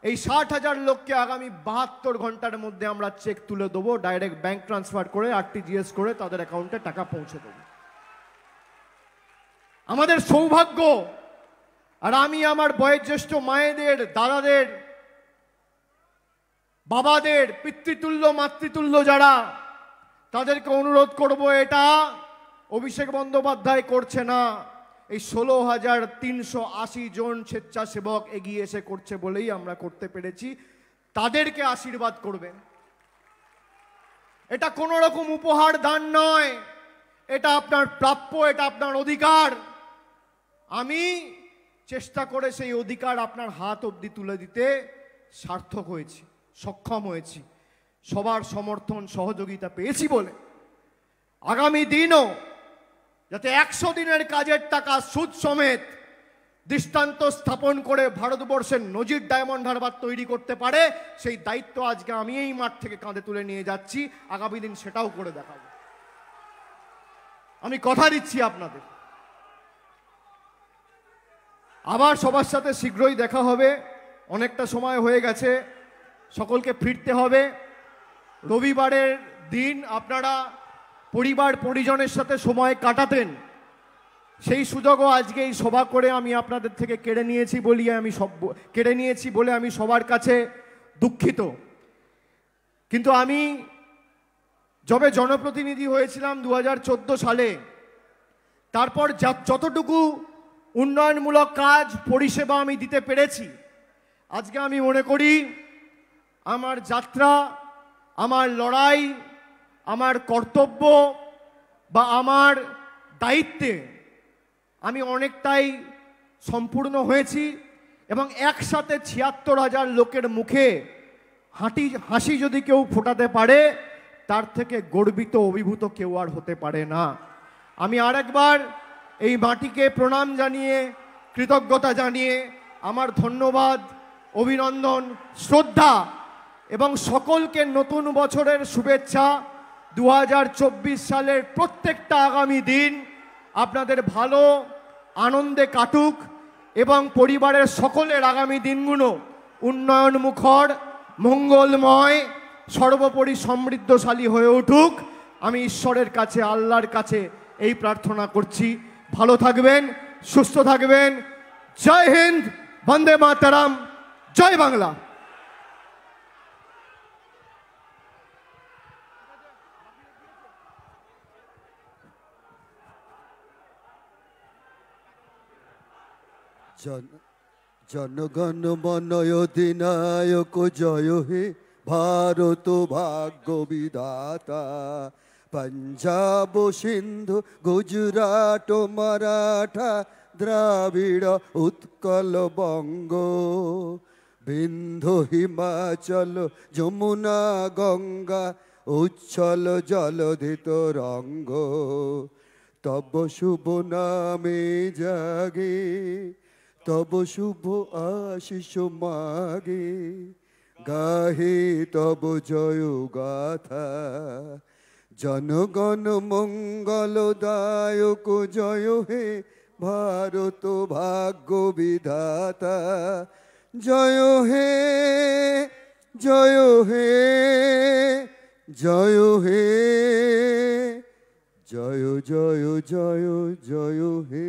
এই ষাট হাজার লোককে আগামী বাহাত্তর ঘন্টার মধ্যে আমরা চেক তুলে দেবো ডাইরেক্ট ব্যাংক ট্রান্সফার করে আরটিজিএস করে তাদের অ্যাকাউন্টে টাকা পৌঁছে দেবো আমাদের সৌভাগ্য আর আমি আমার বয়োজ্যেষ্ঠ মায়েদের দাদাদের বাবাদের পিতৃতুল্য মাতৃতুল্য যারা তাদেরকে অনুরোধ করব এটা অভিষেক বন্দ্যোপাধ্যায় করছে না এই ষোলো হাজার তিনশো আশি জন স্বেচ্ছাসেবক এগিয়ে এসে করছে বলেই আমরা করতে পেরেছি তাদেরকে আশীর্বাদ করবেন এটা কোনো রকম উপহার দান নয় এটা আপনার প্রাপ্য এটা আপনার অধিকার আমি চেষ্টা করে সেই অধিকার আপনার হাত অবধি তুলে দিতে সার্থক হয়েছি সক্ষম হয়েছি সবার সমর্থন সহযোগিতা পেয়েছি বলে আগামী দিনও যাতে একশো দিনের কাজের টাকা সুদ সমেত দৃষ্টান্ত স্থাপন করে ভারতবর্ষের নজির ডায়মন্ড হারবার তৈরি করতে পারে সেই দায়িত্ব আজকে আমি এই মাঠ থেকে কাঁধে তুলে নিয়ে যাচ্ছি আগামী দিন সেটাও করে দেখাব আমি কথা দিচ্ছি আপনাদের আবার সবার সাথে শীঘ্রই দেখা হবে অনেকটা সময় হয়ে গেছে সকলকে ফিরতে হবে রবিবারের দিন আপনারা পরিবার পরিজনের সাথে সময় কাটাতেন সেই সুযোগও আজকে এই সভা করে আমি আপনাদের থেকে কেড়ে নিয়েছি বলি আমি সব কেড়ে নিয়েছি বলে আমি সবার কাছে দুঃখিত কিন্তু আমি যবে জনপ্রতিনিধি হয়েছিলাম দু সালে তারপর যা যতটুকু উন্নয়নমূলক কাজ পরিষেবা আমি দিতে পেরেছি আজকে আমি মনে করি আমার যাত্রা আমার লড়াই আমার কর্তব্য বা আমার দায়িত্বে আমি অনেকটাই সম্পূর্ণ হয়েছি এবং একসাথে ছিয়াত্তর হাজার লোকের মুখে হাঁটি হাসি যদি কেউ ফোটাতে পারে তার থেকে গর্বিত অভিভূত কেউ আর হতে পারে না আমি আরেকবার এই মাটিকে প্রণাম জানিয়ে কৃতজ্ঞতা জানিয়ে আমার ধন্যবাদ অভিনন্দন শ্রদ্ধা এবং সকলকে নতুন বছরের শুভেচ্ছা দু সালের প্রত্যেকটা আগামী দিন আপনাদের ভালো আনন্দে কাটুক এবং পরিবারের সকলের আগামী দিনগুলো উন্নয়ন মুখর মঙ্গলময় সর্বোপরি সমৃদ্ধশালী হয়ে উঠুক আমি ঈশ্বরের কাছে আল্লাহর কাছে এই প্রার্থনা করছি ভালো থাকবেন সুস্থ থাকবেন জয় হিন্দ বন্দে মাতারাম জয় বাংলা জনগণ মনয় অধিনায়ক জয় হে ভারত ভাগ্য বিধাতা পঞ্জাব সিন্ধু গুজরাট মারাঠা দ্রাবিড় উৎকল বঙ্গ বিন্ধু হিমাচল যমুনা গঙ্গা উচ্ছল জলধিত রঙ্গ তব শুভ নামে জাগে তব শুভ আশিস মাগে গাহে তব জয় গাথা জনগণ মঙ্গল দায়ক জয় হে ভারত ভাগ্য বিধাতা জয় হে জয় হে জয় হে জয় জয় জয় জয় হে